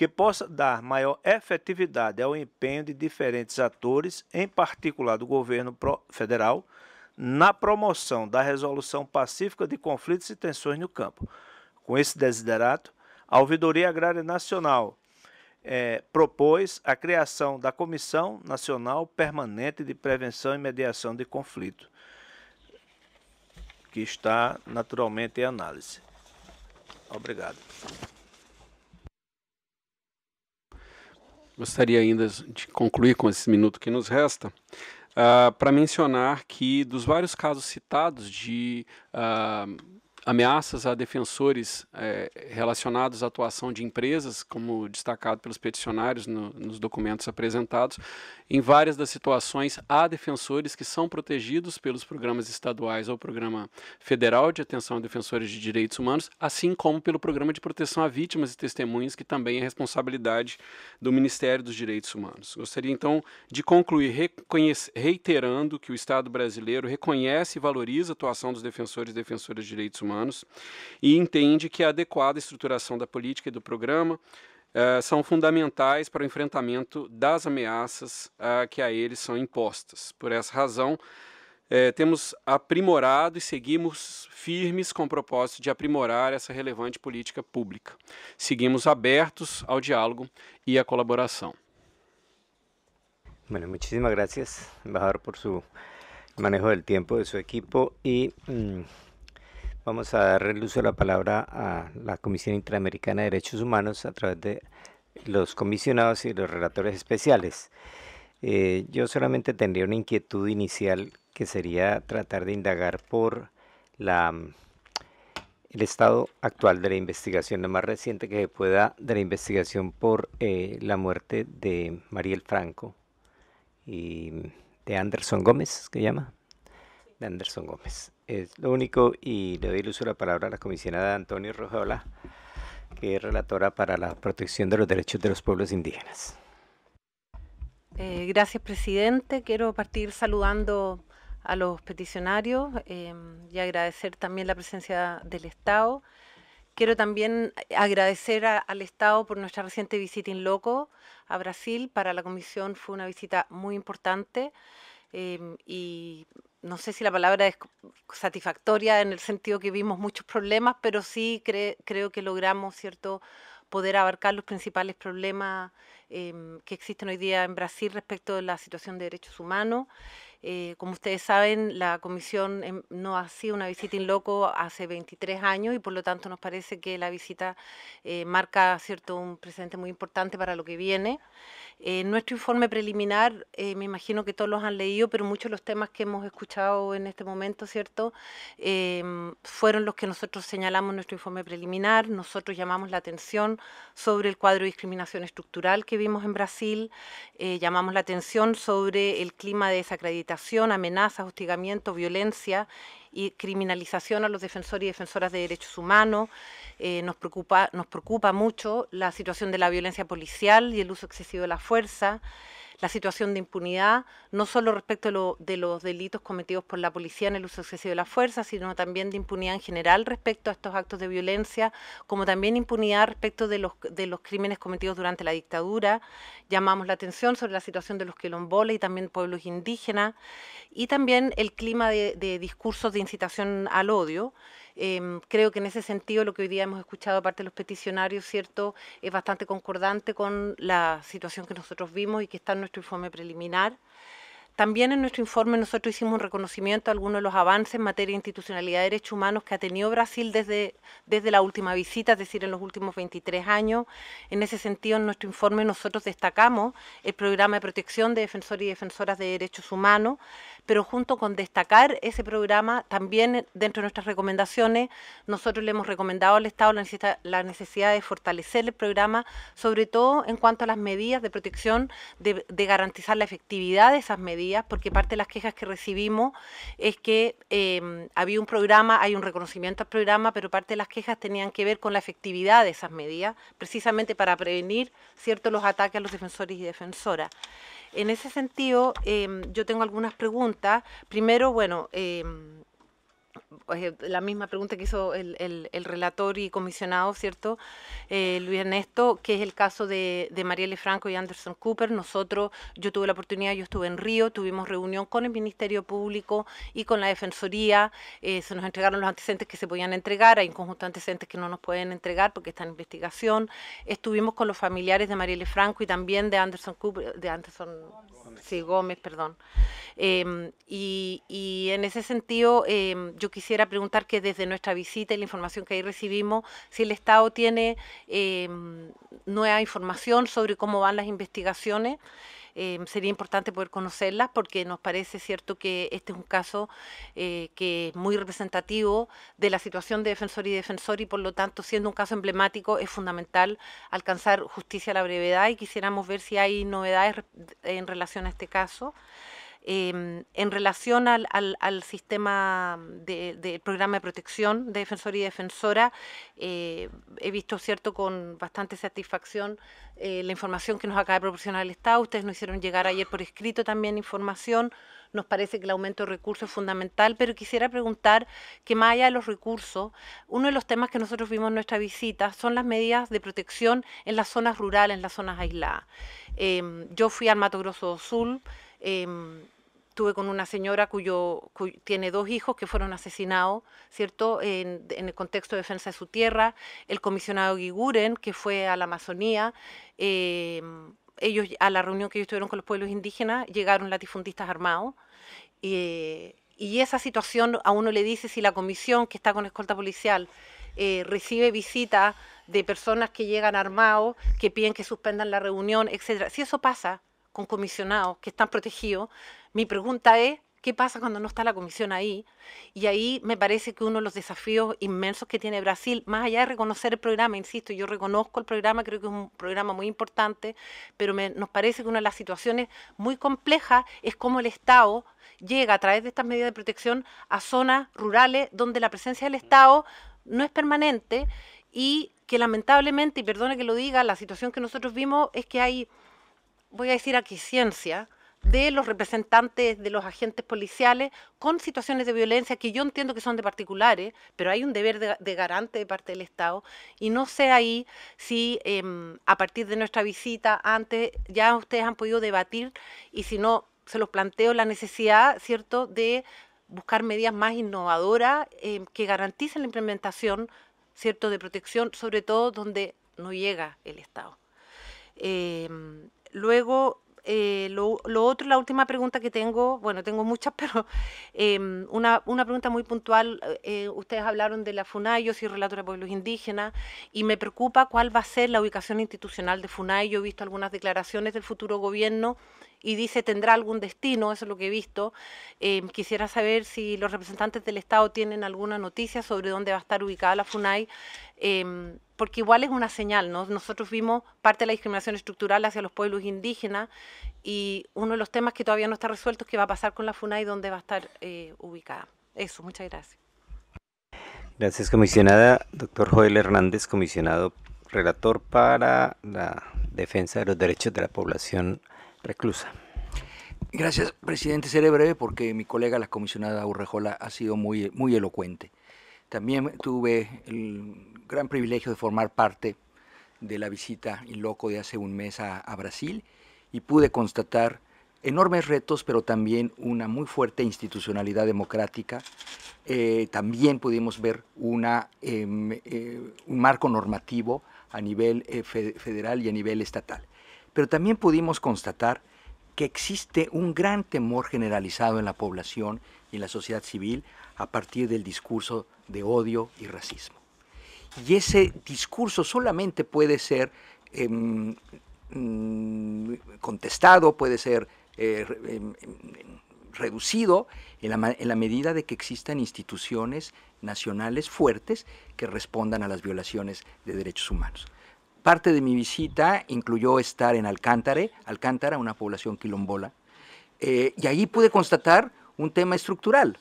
que possa dar maior efetividade ao empenho de diferentes atores, em particular do governo federal, na promoção da resolução pacífica de conflitos e tensões no campo. Com esse desiderato, a Ouvidoria Agrária Nacional é, propôs a criação da Comissão Nacional Permanente de Prevenção e Mediação de Conflito, que está naturalmente em análise. Obrigado. gostaria ainda de concluir com esse minuto que nos resta uh, ah, para mencionar que dos vários casos citados de uh, ameaças a defensores é, relacionados à atuação de empresas, como destacado pelos peticionários no, nos documentos apresentados. Em várias das situações, há defensores que são protegidos pelos programas estaduais ou Programa Federal de Atenção a Defensores de Direitos Humanos, assim como pelo Programa de Proteção a Vítimas e Testemunhas, que também é responsabilidade do Ministério dos Direitos Humanos. Gostaria, então, de concluir reiterando que o Estado brasileiro reconhece e valoriza a atuação dos defensores e defensoras de direitos humanos humanos e entende que a adequada estruturação da política e do programa eh, são fundamentais para o enfrentamento das ameaças uh, que a eles são impostas. Por essa razão, eh, temos aprimorado e seguimos firmes com o propósito de aprimorar essa relevante política pública. Seguimos abertos ao diálogo e à colaboração. Bueno, muchísimas gracias, embajador, por su manejo del tiempo de su equipo y mm, Vamos a dar el uso de la palabra a la Comisión Interamericana de Derechos Humanos a través de los comisionados y los relatores especiales. Eh, yo solamente tendría una inquietud inicial que sería tratar de indagar por el estado actual de la investigación, lo más reciente que se pueda de la investigación por eh, la muerte de Mariel Franco y de Anderson Gómez, que llama, de Anderson Gómez es lo único y le doy el uso de la palabra a la comisionada Antonio Rojola, que es relatora para la protección de los derechos de los pueblos indígenas. Eh, gracias, presidente. Quiero partir saludando a los peticionarios eh, y agradecer también la presencia del Estado. Quiero también agradecer al Estado por nuestra reciente visita en Loco a Brasil. Para la Comisión fue una visita muy importante eh, y no sé si la palabra es satisfactoria en el sentido que vimos muchos problemas, pero sí creo que logramos, ¿cierto?, poder abarcar los principales problemas em, que existen hoy día en Brasil respecto de la situación de derechos humanos. Eh, como ustedes saben, la comisión em, no ha sido una visita in loco hace 23 años y por lo tanto nos parece que la visita eh, marca cierto un precedente muy importante para lo que viene nuestro informe preliminar, eh, me imagino que todos los han leído, pero muchos de los temas que hemos escuchado en este momento, ¿cierto? Em, fueron los que nosotros señalamos en nuestro informe preliminar. Nosotros llamamos la atención sobre el cuadro de discriminación estructural que vimos en Brasil, eh, llamamos la atención sobre el clima de desacreditación, amenazas, hostigamiento, violencia y criminalización a los defensores y defensoras de derechos humanos. Eh, nos, preocupa, nos preocupa mucho la situación de la violencia policial y el uso excesivo de la fuerza la situación de impunidad, no solo respecto de, los delitos cometidos por la policía en el uso excesivo de la fuerza, sino también de impunidad en general respecto a estos actos de violencia, como también impunidad respecto de los, de los crímenes cometidos durante la dictadura. Llamamos la atención sobre la situación de los quilombolas y también pueblos indígenas, y también el clima de discursos de incitación al odio. Em, creo que en ese sentido lo que hoy día hemos escuchado aparte de los peticionarios, ¿cierto?, es bastante concordante con la situación que nosotros vimos y que está en nuestro informe preliminar. También en nuestro informe nosotros hicimos un reconocimiento a algunos de los avances en materia de institucionalidad de derechos humanos que ha tenido Brasil desde, desde la última visita, es decir, en los últimos 23 años. En ese sentido, en nuestro informe nosotros destacamos el programa de protección de defensores y defensoras de derechos humanos, pero junto con destacar ese programa, también dentro de nuestras recomendaciones, nosotros le hemos recomendado al Estado la necesidad, de fortalecer el programa, sobre todo en cuanto a las medidas de protección, de, garantizar la efectividad de esas medidas, porque parte de las quejas que recibimos es que eh, había un programa, hay un reconocimiento al programa, pero parte de las quejas tenían que ver con la efectividad de esas medidas, precisamente para prevenir ciertos los ataques a los defensores y defensoras. En ese sentido, em, yo tengo algunas preguntas. Primero, bueno, em, pues, eh, la misma pregunta que hizo el, relator y comisionado, ¿cierto? Eh, Luis Ernesto, que es el caso de, de Marielle Franco y Anderson Cooper. Nosotros, yo tuve la oportunidad, yo estuve en Río, tuvimos reunión con el Ministerio Público y con la Defensoría. Eh, se nos entregaron los antecedentes que se podían entregar, hay un conjunto de antecedentes que no nos pueden entregar porque está en investigación. Estuvimos con los familiares de Marielle Franco y también de Anderson Cooper, de Anderson Gómez, sí, Gómez perdón. Em, y, y, en ese sentido, em, yo quisiera preguntar que desde nuestra visita y la información que ahí recibimos, si el Estado tiene em, nueva información sobre cómo van las investigaciones. Em, sería importante poder conocerlas porque nos parece cierto que este es un caso eh, que es muy representativo de la situación de defensor y defensor y por lo tanto siendo un caso emblemático es fundamental alcanzar justicia a la brevedad y quisiéramos ver si hay novedades en relación a este caso. Em, en relación al, sistema del programa de protección de defensor y defensora, eh, he visto, cierto, con bastante satisfacción eh, la información que nos acaba de proporcionar el Estado. Ustedes nos hicieron llegar ayer por escrito también información. Nos parece que el aumento de recursos es fundamental, pero quisiera preguntar que más allá de los recursos, uno de los temas que nosotros vimos en nuestra visita son las medidas de protección en las zonas rurales, en las zonas aisladas. Em, yo fui al Mato Grosso Sul, eh, em, estuve con una señora cuyo, tiene dos hijos que fueron asesinados, ¿cierto? En, el contexto de defensa de su tierra, el comisionado Guiguren, que fue a la Amazonía, em, ellos a la reunión que ellos tuvieron con los pueblos indígenas llegaron latifundistas armados. Eh, y esa situación a uno le dice si la comisión que está con escolta policial eh, recibe visitas de personas que llegan armados, que piden que suspendan la reunión, etcétera. Si eso pasa, con comisionados que están protegidos. Mi pregunta es, ¿qué pasa cuando no está la comisión ahí? Y ahí me parece que uno de los desafíos inmensos que tiene Brasil, más allá de reconocer el programa, insisto, yo reconozco el programa, creo que es un programa muy importante, pero nos parece que una de las situaciones muy complejas es cómo el Estado llega a través de estas medidas de protección a zonas rurales donde la presencia del Estado no es permanente y que lamentablemente, y perdone que lo diga, la situación que nosotros vimos es que hay voy a decir aquí ciencia, de los representantes de los agentes policiales con situaciones de violencia que yo entiendo que son de particulares, pero hay un deber de, garante de parte del Estado y no sé ahí si em, a partir de nuestra visita antes ya ustedes han podido debatir y si no, se los planteo la necesidad, ¿cierto?, de buscar medidas más innovadoras em, que garanticen la implementación, ¿cierto?, de protección, sobre todo donde no llega el Estado. Em, Luego, eh, lo, otro, la última pregunta que tengo, bueno, tengo muchas, pero em, una, pregunta muy puntual. Eh, ustedes hablaron de la FUNAI, yo soy relatora de pueblos indígenas, y me preocupa cuál va a ser la ubicación institucional de FUNAI. Yo he visto algunas declaraciones del futuro gobierno y dice tendrá algún destino, eso es lo que he visto. Em, quisiera saber si los representantes del Estado tienen alguna noticia sobre dónde va a estar ubicada la FUNAI. Em, porque igual es una señal, ¿no? Nosotros vimos parte de la discriminación estructural hacia los pueblos indígenas y uno de los temas que todavía no está resuelto es qué va a pasar con la FUNAI y dónde va a estar eh, ubicada. Eso, muchas gracias. Gracias, comisionada. Doctor Joel Hernández, comisionado relator para la defensa de los derechos de la población reclusa. Gracias, presidente. Seré breve porque mi colega, la comisionada Urrejola, ha sido muy, muy elocuente. También tuve el gran privilegio de formar parte de la visita in loco de hace un mes a, Brasil y pude constatar enormes retos, pero también una muy fuerte institucionalidad democrática. Eh, también pudimos ver em, eh, un marco normativo a nivel eh, federal y a nivel estatal. Pero también pudimos constatar que existe un gran temor generalizado en la población y en la sociedad civil a partir del discurso de odio y racismo. Y ese discurso solamente puede ser em, mm, contestado, puede ser eh, em, em, reducido en la, medida de que existan instituciones nacionales fuertes que respondan a las violaciones de derechos humanos. Parte de mi visita incluyó estar en Alcántara, Alcántara, una población quilombola, eh, y ahí pude constatar un tema estructural,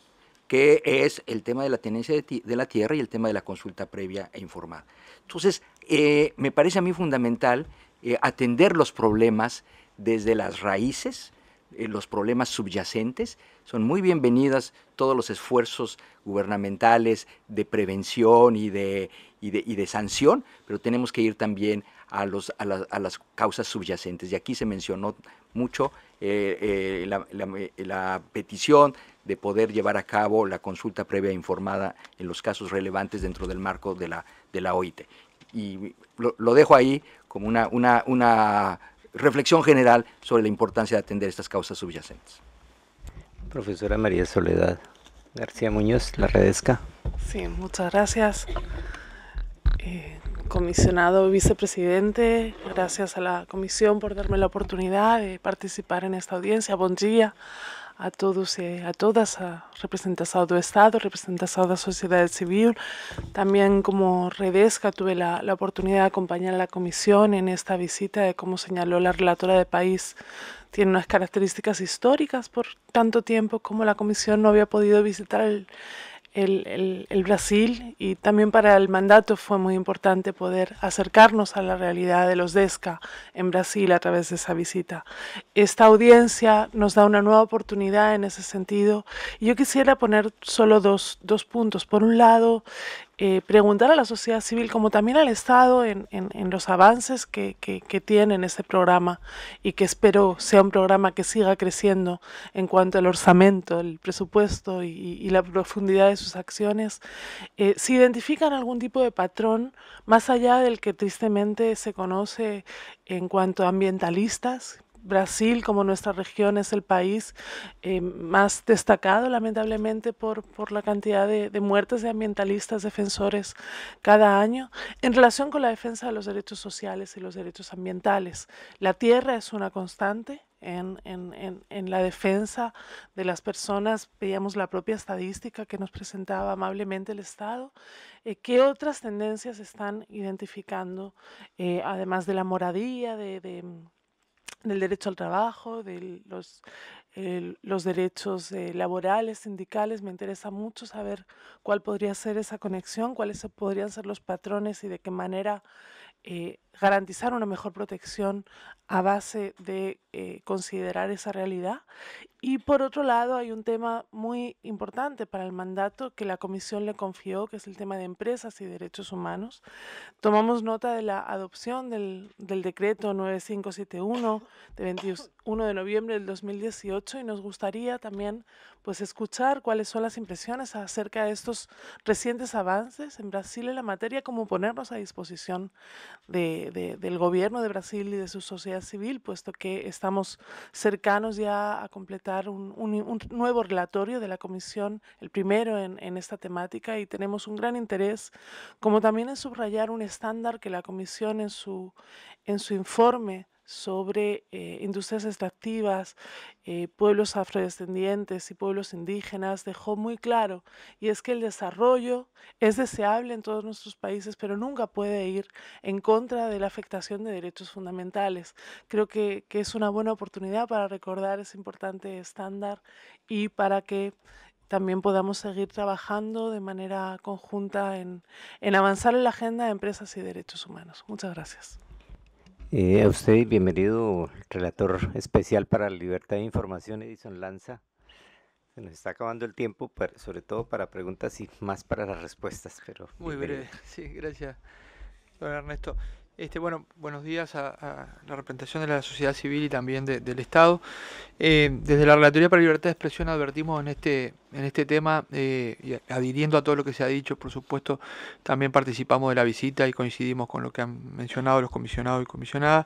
que es el tema de la tenencia de, la tierra y el tema de la consulta previa e informada. Entonces, eh, me parece a mí fundamental eh, atender los problemas desde las raíces, eh, los problemas subyacentes. Son muy bienvenidas todos los esfuerzos gubernamentales de prevención y de, de, sanción, pero tenemos que ir también a, los, a las causas subyacentes. Y aquí se mencionó mucho eh, eh, eh, la, petición de poder llevar a cabo la consulta previa informada en los casos relevantes dentro del marco de la, de la OIT. Y lo, dejo ahí como una, reflexión general sobre la importancia de atender estas causas subyacentes. Profesora María Soledad García Muñoz, la Redesca. Sí, muchas gracias comisionado vicepresidente, gracias a la comisión por darme la oportunidad de participar en esta audiencia. Buen día a todos y eh, a todas, a representadas Estado, Estado, de la sociedad civil. También como Redesca tuve la, oportunidad de acompañar a la comisión en esta visita de, eh, como señaló la relatora de país, tiene unas características históricas por tanto tiempo como la comisión no había podido visitar el, el, el, Brasil y también para el mandato fue muy importante poder acercarnos a la realidad de los DESCA en Brasil a través de esa visita. Esta audiencia nos da una nueva oportunidad en ese sentido yo quisiera poner solo dos, dos puntos. Por un lado, eh, preguntar a la sociedad civil como también al Estado en, en, los avances que, que, tiene en este programa y que espero sea un programa que siga creciendo en cuanto al orzamento, el presupuesto y, y la profundidad de sus acciones, eh, si identifican algún tipo de patrón más allá del que tristemente se conoce en cuanto a ambientalistas, Brasil, como nuestra región, es el país eh, más destacado, lamentablemente, por, la cantidad de, muertes de ambientalistas defensores cada año en relación con la defensa de los derechos sociales y los derechos ambientales. La tierra es una constante. En, la defensa de las personas, veíamos la propia estadística que nos presentaba amablemente el Estado. Eh, ¿Qué otras tendencias están identificando, eh, además de la moradía, de del derecho al trabajo, de los, los derechos eh, laborales, sindicales. Me interesa mucho saber cuál podría ser esa conexión, cuáles podrían ser los patrones y de qué manera eh, garantizar una mejor protección a base de eh, considerar esa realidad. Y por otro lado, hay un tema muy importante para el mandato que la Comisión le confió, que es el tema de empresas y derechos humanos. Tomamos nota de la adopción del, del decreto 9571 de 21 de noviembre del 2018 y nos gustaría también pues, escuchar cuáles son las impresiones acerca de estos recientes avances en Brasil en la materia, cómo ponernos a disposición de del gobierno de Brasil y de su sociedad civil, puesto que estamos cercanos ya a completar un, nuevo relatorio de la Comisión, el primero en, esta temática, y tenemos un gran interés, como también en subrayar un estándar que la Comisión en su, en su informe sobre eh, industrias extractivas, eh, pueblos afrodescendientes y pueblos indígenas, dejó muy claro, y es que el desarrollo es deseable en todos nuestros países, pero nunca puede ir en contra de la afectación de derechos fundamentales. Creo que, que es una buena oportunidad para recordar ese importante estándar y para que también podamos seguir trabajando de manera conjunta en, en avanzar en la agenda de empresas y derechos humanos. Muchas gracias. Eh, a usted bienvenido, relator especial para la libertad de información, Edison Lanza. Se nos está acabando el tiempo, sobre todo para preguntas y más para las respuestas, pero... Muy breve, sí, gracias, don Ernesto. Este, bueno, buenos días a, la representación de la sociedad civil y también del Estado. Eh, desde la Relatoría para Libertad de Expresión advertimos en este, en este tema, eh, adhiriendo a todo lo que se ha dicho, por supuesto, también participamos de la visita y coincidimos con lo que han mencionado los comisionados y comisionadas.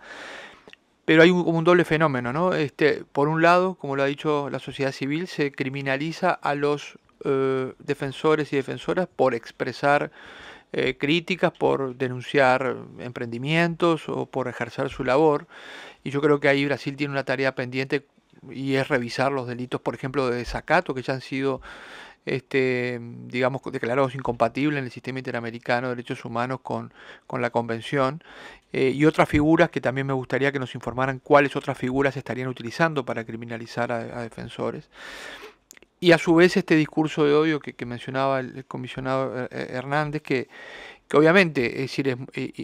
Pero hay como un doble fenómeno, ¿no? Este, por un lado, como lo ha dicho la sociedad civil, se criminaliza a los eh, defensores y defensoras por expresar eh, críticas, por denunciar emprendimientos o por ejercer su labor. Y yo creo que ahí Brasil tiene una tarea pendiente y es revisar los delitos, por ejemplo, de desacato que ya han sido este, digamos, declarados incompatibles en el sistema interamericano de derechos humanos con, con la convención. Eh, y otras figuras que también me gustaría que nos informaran cuáles otras figuras estarían utilizando para criminalizar a defensores. Y a su vez este discurso de odio que, mencionaba el comisionado eh, eh, Hernández, que, obviamente eh,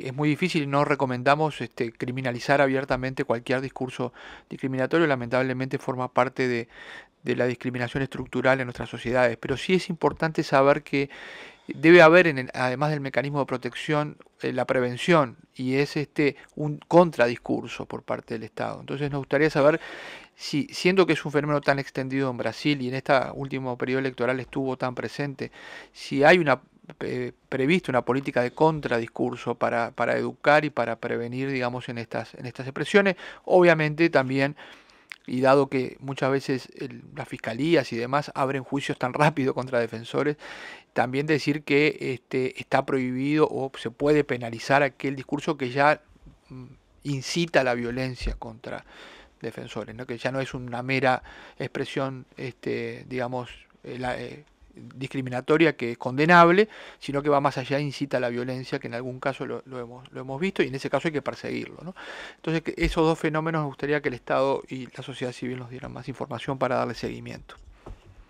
es, muy difícil, no recomendamos este, criminalizar abiertamente cualquier discurso discriminatorio, lamentablemente forma parte de la discriminación estructural en nuestras sociedades, pero sí es importante saber que debe haber, en además del mecanismo de protección, eh, la prevención y es este un contradiscurso por parte del Estado. Entonces nos gustaría saber si, siendo que es un fenómeno tan extendido en Brasil y en este último periodo electoral estuvo tan presente, si hay una eh, prevista una política de contradiscurso para, para educar y para prevenir, digamos, en estas, en estas expresiones, obviamente también y dado que muchas veces las fiscalías y demás abren juicios tan rápido contra defensores, también decir que este, está prohibido o se puede penalizar aquel discurso que ya mm, incita a la violencia contra defensores, ¿no? que ya no es una mera expresión, este, digamos, eh, eh, discriminatoria que es condenable, sino que va más allá, e incita a la violencia, que en algún caso lo, hemos, lo hemos, visto y en ese caso hay que perseguirlo. Entonces, que esos dos fenómenos me gustaría que el Estado y la sociedad civil nos dieran más información para darle seguimiento.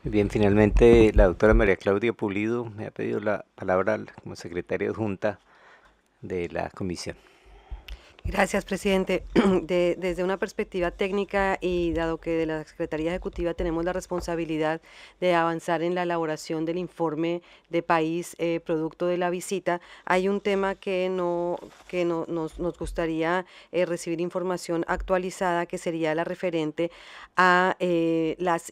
Bien, finalmente la doctora María Claudia Pulido me ha pedido la palabra como secretaria adjunta de la comisión. Gracias, presidente. desde una perspectiva técnica y dado que de la Secretaría Ejecutiva tenemos la responsabilidad de avanzar en la elaboración del informe de país eh, producto de la visita, hay un tema que no que nos, gustaría eh, recibir información actualizada que sería la referente a eh, las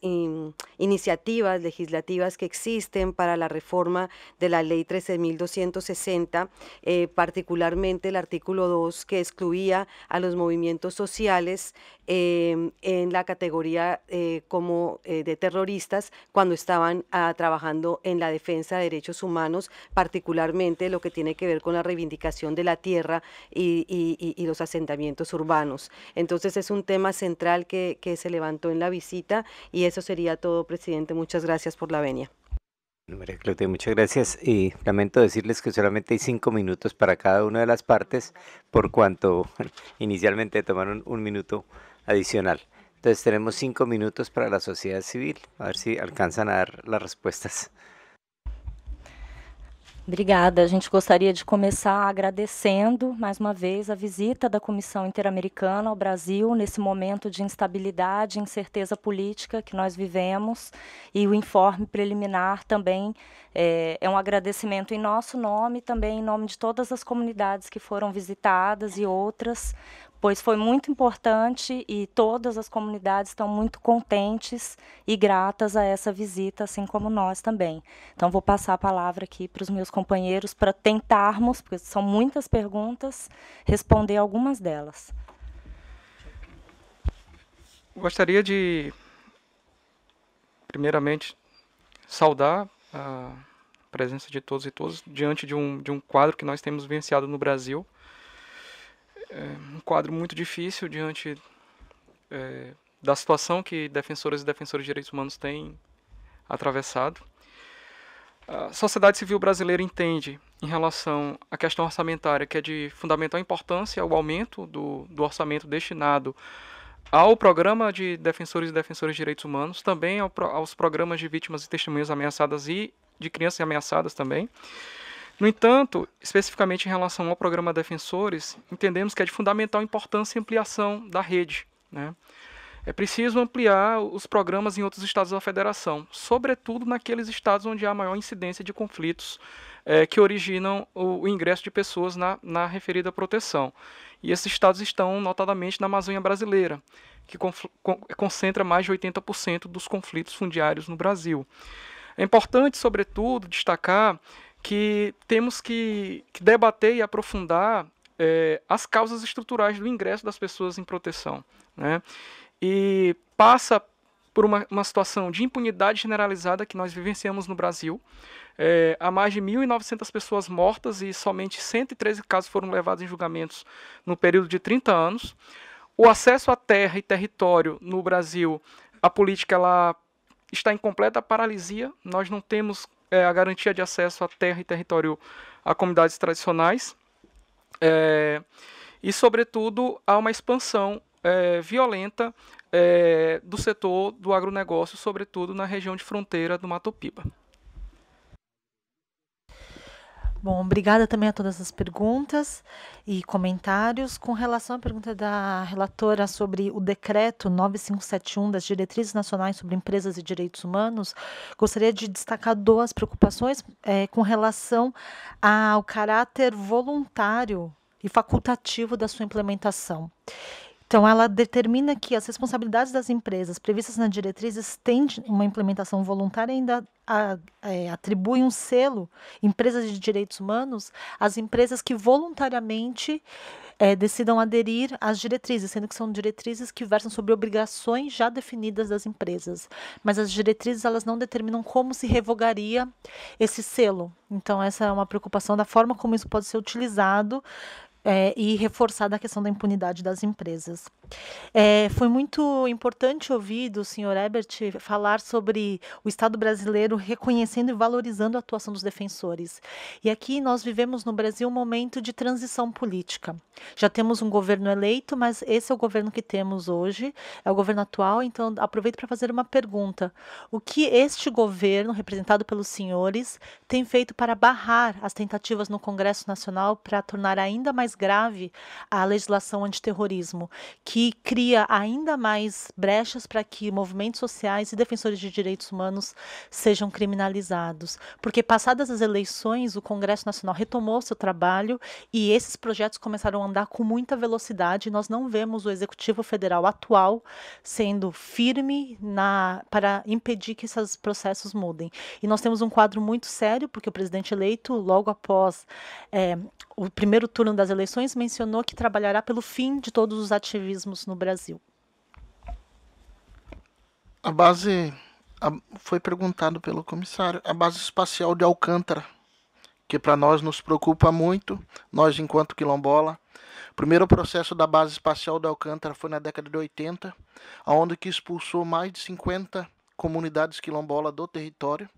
iniciativas legislativas que existen para la reforma de la ley 13.260, particularmente el artículo 2 que es incluía a los movimientos sociales em, en la categoría eh, como eh, de terroristas cuando estaban ah, trabajando en la defensa de derechos humanos, particularmente lo que tiene que ver con la reivindicación de la tierra y, los asentamientos urbanos. Entonces es un tema central que se levantó en la visita y eso sería todo, presidente. Muchas gracias por la venia. María muchas gracias y lamento decirles que solamente hay cinco minutos para cada una de las partes, por cuanto inicialmente tomaron un minuto adicional. Entonces tenemos cinco minutos para la sociedad civil, a ver si alcanzan a dar las respuestas. Obrigada. A gente gostaria de começar agradecendo mais uma vez a visita da Comissão Interamericana ao Brasil nesse momento de instabilidade e incerteza política que nós vivemos e o informe preliminar também é, é, um agradecimento em nosso nome, também em nome de todas as comunidades que foram visitadas e outras, pois foi muito importante e todas as comunidades estão muito contentes e gratas a essa visita, assim como nós também. Então, vou passar a palavra aqui para os meus companheiros para tentarmos, porque são muitas perguntas, responder algumas delas. Gostaria de, primeiramente, saudar a presença de todos e todas diante de um, de um quadro que nós temos vivenciado no Brasil é, um quadro muito difícil diante é, da situação que defensoras e defensores de direitos humanos têm atravessado. A sociedade civil brasileira entende, em relação à questão orçamentária, que é de fundamental importância o aumento do, do orçamento destinado ao programa de defensores e defensoras de direitos humanos, também ao, aos programas de vítimas e testemunhas ameaçadas e de crianças ameaçadas também. No entanto, especificamente em relação ao programa Defensores, entendemos que é de fundamental importância a ampliação da rede. Né? É preciso ampliar os programas em outros estados da federação, sobretudo naqueles estados onde há maior incidência de conflitos é, que originam o, o, ingresso de pessoas na, na referida proteção. E esses estados estão notadamente na Amazônia brasileira, que con concentra mais de 80% dos conflitos fundiários no Brasil. É importante, sobretudo, destacar que temos que, que debater e aprofundar é, as causas estruturais do ingresso das pessoas em proteção. Né? E passa por uma, uma, situação de impunidade generalizada que nós vivenciamos no Brasil. É, há mais de 1.900 pessoas mortas e somente 113 casos foram levados em julgamentos no período de 30 anos. O acesso à terra e território no Brasil, a política ela está em completa paralisia. Nós não temos é, a garantia de acesso à terra e território a comunidades tradicionais. É, e, sobretudo, há uma expansão é, violenta é, do setor do agronegócio, sobretudo na região de fronteira do Mato Piba. Bom, obrigada também a todas as perguntas e comentários. Com relação à pergunta da relatora sobre o decreto 9571 das diretrizes nacionais sobre empresas e direitos humanos, gostaria de destacar duas preocupações é, com relação ao caráter voluntário e facultativo da sua implementação. Então, ela determina que as responsabilidades das empresas previstas nas diretrizes têm uma implementação voluntária e ainda a, é, atribui um selo, empresas de direitos humanos, às empresas que voluntariamente é, decidam aderir às diretrizes, sendo que são diretrizes que versam sobre obrigações já definidas das empresas. Mas as diretrizes elas não determinam como se revogaria esse selo. Então, essa é uma preocupação da forma como isso pode ser utilizado é, e reforçar da questão da impunidade das empresas. É, foi muito importante ouvir do senhor Ebert falar sobre o Estado brasileiro reconhecendo e valorizando a atuação dos defensores. E aqui nós vivemos no Brasil um momento de transição política. Já temos um governo eleito, mas esse é o governo que temos hoje, é o governo atual, então aproveito para fazer uma pergunta. O que este governo, representado pelos senhores, tem feito para barrar as tentativas no Congresso Nacional para tornar ainda mais grave a legislação antiterrorismo, que que cria ainda mais brechas para que movimentos sociais e defensores de direitos humanos sejam criminalizados. Porque, passadas as eleições, o Congresso Nacional retomou seu trabalho e esses projetos começaram a andar com muita velocidade. Nós não vemos o Executivo Federal atual sendo firme na, para impedir que esses processos mudem. E nós temos um quadro muito sério, porque o presidente eleito, logo após é, o primeiro turno das eleições mencionou que trabalhará pelo fim de todos os ativismos no Brasil. A base a, foi perguntado pelo comissário a base espacial de Alcântara, que para nós nos preocupa muito, nós enquanto quilombola. O primeiro processo da base espacial de Alcântara foi na década de 80, aonde que expulsou mais de 50 comunidades quilombola do território.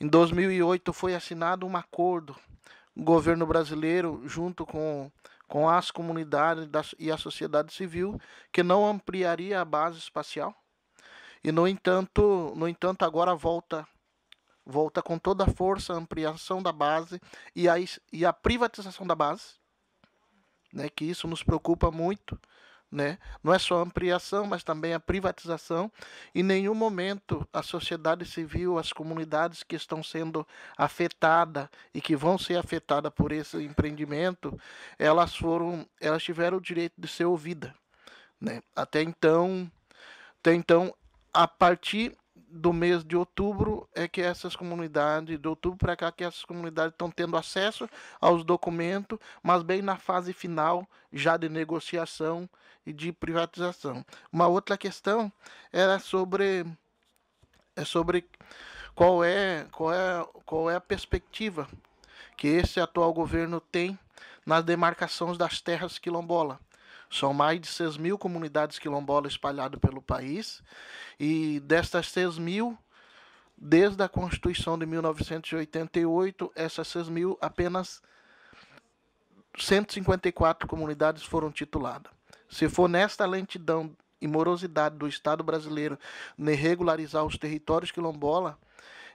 Em 2008 foi assinado um acordo o governo brasileiro, junto com, com as comunidades e a sociedade civil, que não ampliaria a base espacial. E, no entanto, no entanto agora volta volta com toda a força a ampliação da base e a, e a privatização da base, né, que isso nos preocupa muito né? Não é só a ampliação, mas também a privatização. Em nenhum momento a sociedade civil, as comunidades que estão sendo afetadas e que vão ser afetadas por esse empreendimento, elas foram, elas tiveram o direito de ser ouvidas. Né? Até então, até então, a partir do mês de outubro é que essas comunidades, de outubro para cá, que essas comunidades estão tendo acesso aos documentos, mas bem na fase final já de negociação e de privatização. Uma outra questão era sobre é sobre qual é qual é qual é a perspectiva que esse atual governo tem nas demarcações das terras quilombola. São mais de 6 mil comunidades quilombolas espalhadas pelo país e destas 6 mil desde a Constituição de 1988, essas 6 mil, apenas 154 comunidades foram tituladas. Se for nesta lentidão e morosidade do Estado brasileiro regularizar os territórios quilombola,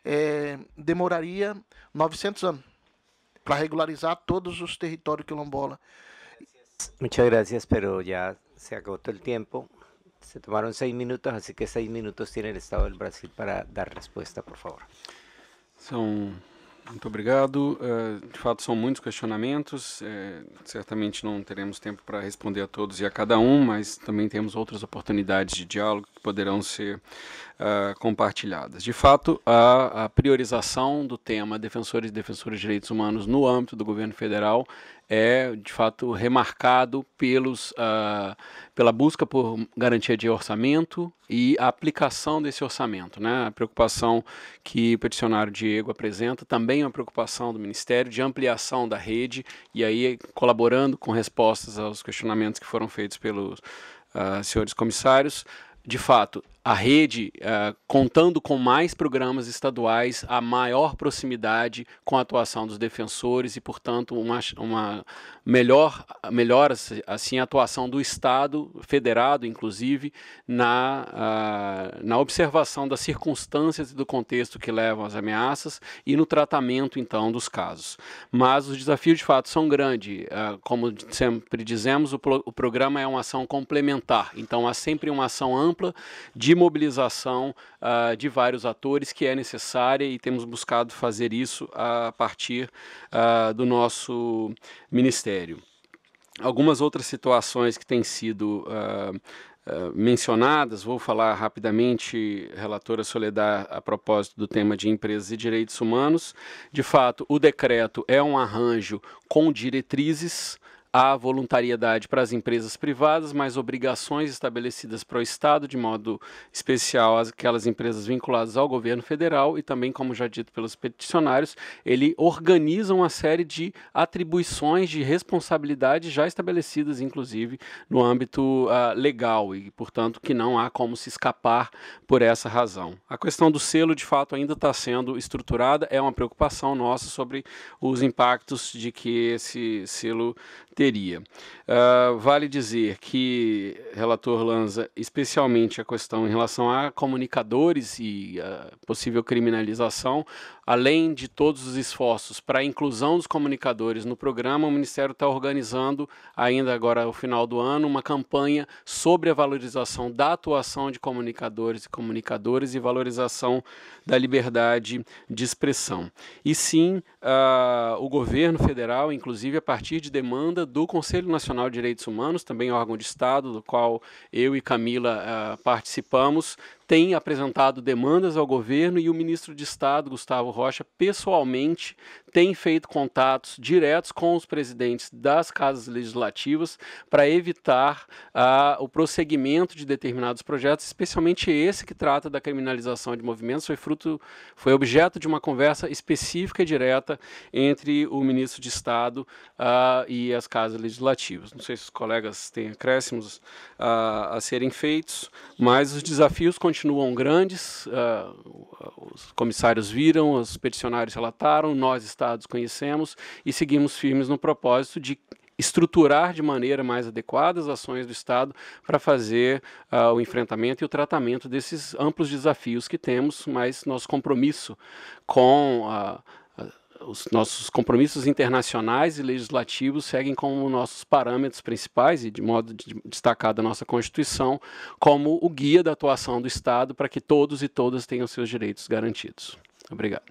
é, demoraria 900 anos para regularizar todos os territórios quilombola. Muito obrigado, pero já se agotó o tempo. Se tomaram seis minutos, assim que seis minutos tem o Estado do Brasil para dar resposta, por favor. São muito obrigado. Eh, de fato, são muitos questionamentos. Eh, certamente não teremos tempo para responder a todos e a cada um, mas também temos outras oportunidades de diálogo que poderão ser ah, compartilhadas. De fato, a priorização do tema defensores e defensoras de direitos humanos no âmbito do governo federal é de fato remarcado pelos, uh, pela busca por garantia de orçamento e a aplicação desse orçamento. Né? A preocupação que o peticionário Diego apresenta também é uma preocupação do Ministério de ampliação da rede e aí colaborando com respostas aos questionamentos que foram feitos pelos uh, senhores comissários. De fato, a rede, uh, contando com mais programas estaduais, a maior proximidade com a atuação dos defensores e, portanto, uma, uma melhor, melhor assim, atuação do Estado, federado, inclusive, na, uh, na observação das circunstâncias e do contexto que levam às ameaças e no tratamento, então, dos casos. Mas os desafios, de fato, são grandes. Uh, como sempre dizemos, o, pro, o programa é uma ação complementar, então há sempre uma ação ampla de de mobilização uh, de vários atores que é necessária e temos buscado fazer isso a partir uh, do nosso ministério. Algumas outras situações que têm sido uh, Uh, mencionadas, vou falar rapidamente, relatora Soledad, a propósito do tema de empresas e direitos humanos. De fato, o decreto é um arranjo com diretrizes Há voluntariedade para as empresas privadas, mas obrigações estabelecidas para o Estado, de modo especial aquelas empresas vinculadas ao governo federal e também, como já dito pelos peticionários, ele organiza uma série de atribuições de responsabilidade já estabelecidas, inclusive, no âmbito uh, legal e, portanto, que não há como se escapar por essa razão. A questão do selo, de fato, ainda está sendo estruturada, é uma preocupação nossa sobre os impactos de que esse selo teria. Uh, vale dizer que, relator Lanza, especialmente a questão em relação a comunicadores e a possível criminalização, além de todos os esforços para a inclusão dos comunicadores no programa, o Ministério está organizando, ainda agora ao final do ano, uma campanha sobre a valorização da atuação de comunicadores e comunicadoras e valorização da liberdade de expressão. E sim, uh, o governo federal, inclusive a partir de demanda do Conselho Nacional de Direitos Humanos, também órgão de Estado, do qual eu e Camila uh, participamos, tem apresentado demandas ao governo e o ministro de Estado, Gustavo Rocha, pessoalmente tem feito contatos diretos com os presidentes das casas legislativas para evitar ah, o prosseguimento de determinados projetos, especialmente esse que trata da criminalização de movimentos, foi fruto, foi objeto de uma conversa específica e direta entre o ministro de Estado ah, e as casas legislativas. Não sei se os colegas têm acréscimos ah, a serem feitos, mas os desafios continuam continuam grandes. Uh, os comissários viram, os peticionários relataram, nós, Estados, conhecemos e seguimos firmes no propósito de estruturar de maneira mais adequada as ações do Estado para fazer uh, o enfrentamento e o tratamento desses amplos desafios que temos, mas nosso compromisso com uh, os nossos compromissos internacionais e legislativos seguem como nossos parâmetros principais e de modo de a nossa Constituição como o guia da atuação do Estado para que todos e todas tenham seus direitos garantidos. Obrigado.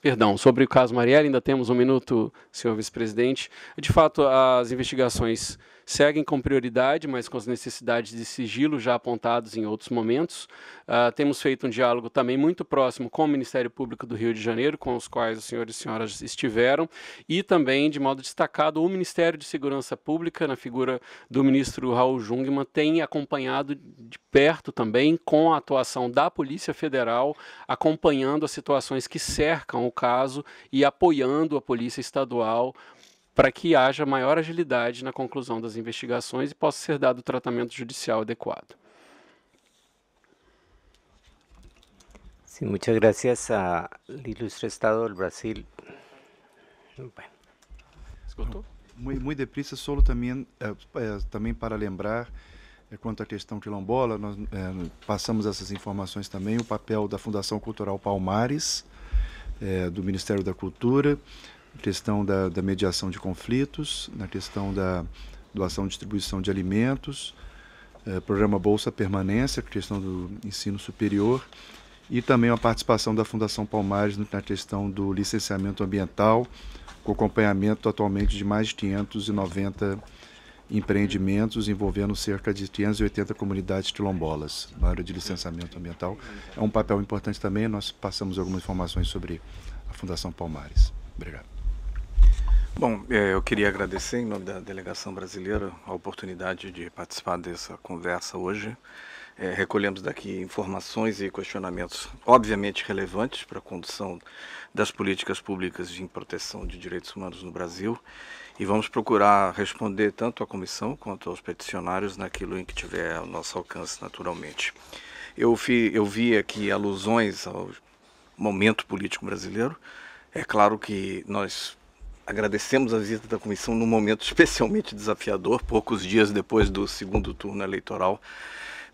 Perdão, sobre o caso Marielle, ainda temos um minuto, senhor vice-presidente. De fato, as investigações seguem com prioridade, mas com as necessidades de sigilo já apontados em outros momentos. Uh, temos feito um diálogo também muito próximo com o Ministério Público do Rio de Janeiro, com os quais os senhores e senhoras estiveram, e também, de modo destacado, o Ministério de Segurança Pública, na figura do ministro Raul Jungmann, tem acompanhado de perto também com a atuação da Polícia Federal, acompanhando as situações que cercam o caso e apoiando a Polícia Estadual para que haja maior agilidade na conclusão das investigações e possa ser dado o tratamento judicial adequado. Sim, muitas graças ao ilustre Estado do Brasil. Escutou? Muito, muito depressa, solo também, é, também para lembrar é, quanto à questão quilombola, nós passamos essas informações também, o papel da Fundação Cultural Palmares, do Ministério da Cultura, na questão da, da mediação de conflitos, na questão da doação e distribuição de alimentos, eh, programa Bolsa Permanência, questão do ensino superior, e também a participação da Fundação Palmares na questão do licenciamento ambiental, com acompanhamento atualmente de mais de 590 empreendimentos envolvendo cerca de 580 comunidades quilombolas na área de licenciamento ambiental. É um papel importante também, nós passamos algumas informações sobre a Fundação Palmares. Obrigado. Bom, é, eu queria agradecer em nome da delegação brasileira a oportunidade de participar dessa conversa hoje. É, recolhemos daqui informações e questionamentos, obviamente relevantes para a condução das políticas públicas de proteção de direitos humanos no Brasil, e vamos procurar responder tanto à comissão quanto aos peticionários naquilo em que tiver ao nosso alcance, naturalmente. Eu vi, eu vi aqui alusões ao momento político brasileiro. É claro que nós Agradecemos a visita da comissão num momento especialmente desafiador, poucos dias depois do segundo turno eleitoral,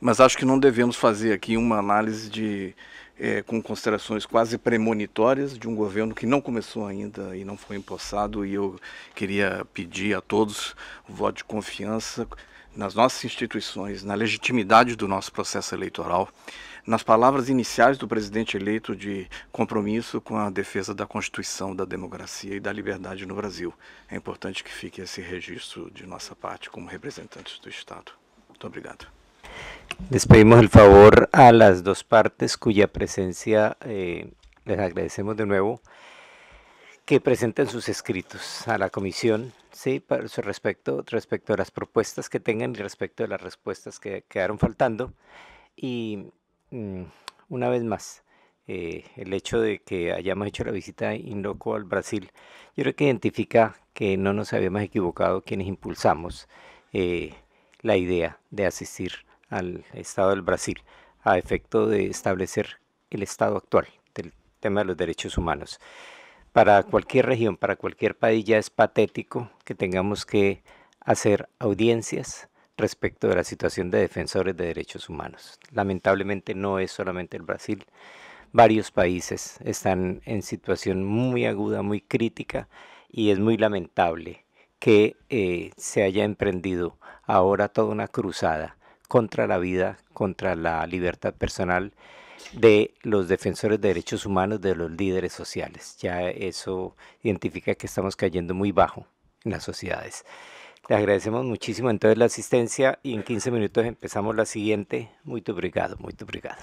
mas acho que não devemos fazer aqui uma análise de, é, com considerações quase premonitórias de um governo que não começou ainda e não foi empossado. E eu queria pedir a todos o voto de confiança nas nossas instituições, na legitimidade do nosso processo eleitoral nas palavras iniciais do presidente eleito de compromisso com a defesa da Constituição, da democracia e da liberdade no Brasil. É importante que fique esse registro de nossa parte como representantes do Estado. Muito obrigado. despedimos o el favor a las dos partes cuya presencia eh, les agradecemos de nuevo que presenten sus escritos a la comisión, sí, para su respecto, respecto a las propuestas que tengan y respecto a las respuestas que quedaron faltando. Y Mm, una vez más, eh, el hecho de que hayamos hecho la visita in loco al Brasil, yo creo que identifica que no nos habíamos equivocado quienes impulsamos eh, la idea de asistir al Estado del Brasil a efecto de establecer el estado actual del tema de los derechos humanos. Para cualquier región, para cualquier país ya es patético que tengamos que hacer audiencias, respecto de la situación de defensores de derechos humanos. Lamentablemente no es solamente el Brasil, varios países están en situación muy aguda, muy crítica y es muy lamentable que eh, se haya emprendido ahora toda una cruzada contra la vida, contra la libertad personal de los defensores de derechos humanos, de los líderes sociales. Ya eso identifica que estamos cayendo muy bajo en las sociedades. Le agradecemos muchísimo entonces la asistencia y en 15 minutos empezamos la siguiente. Muy obrigado, muy obrigado.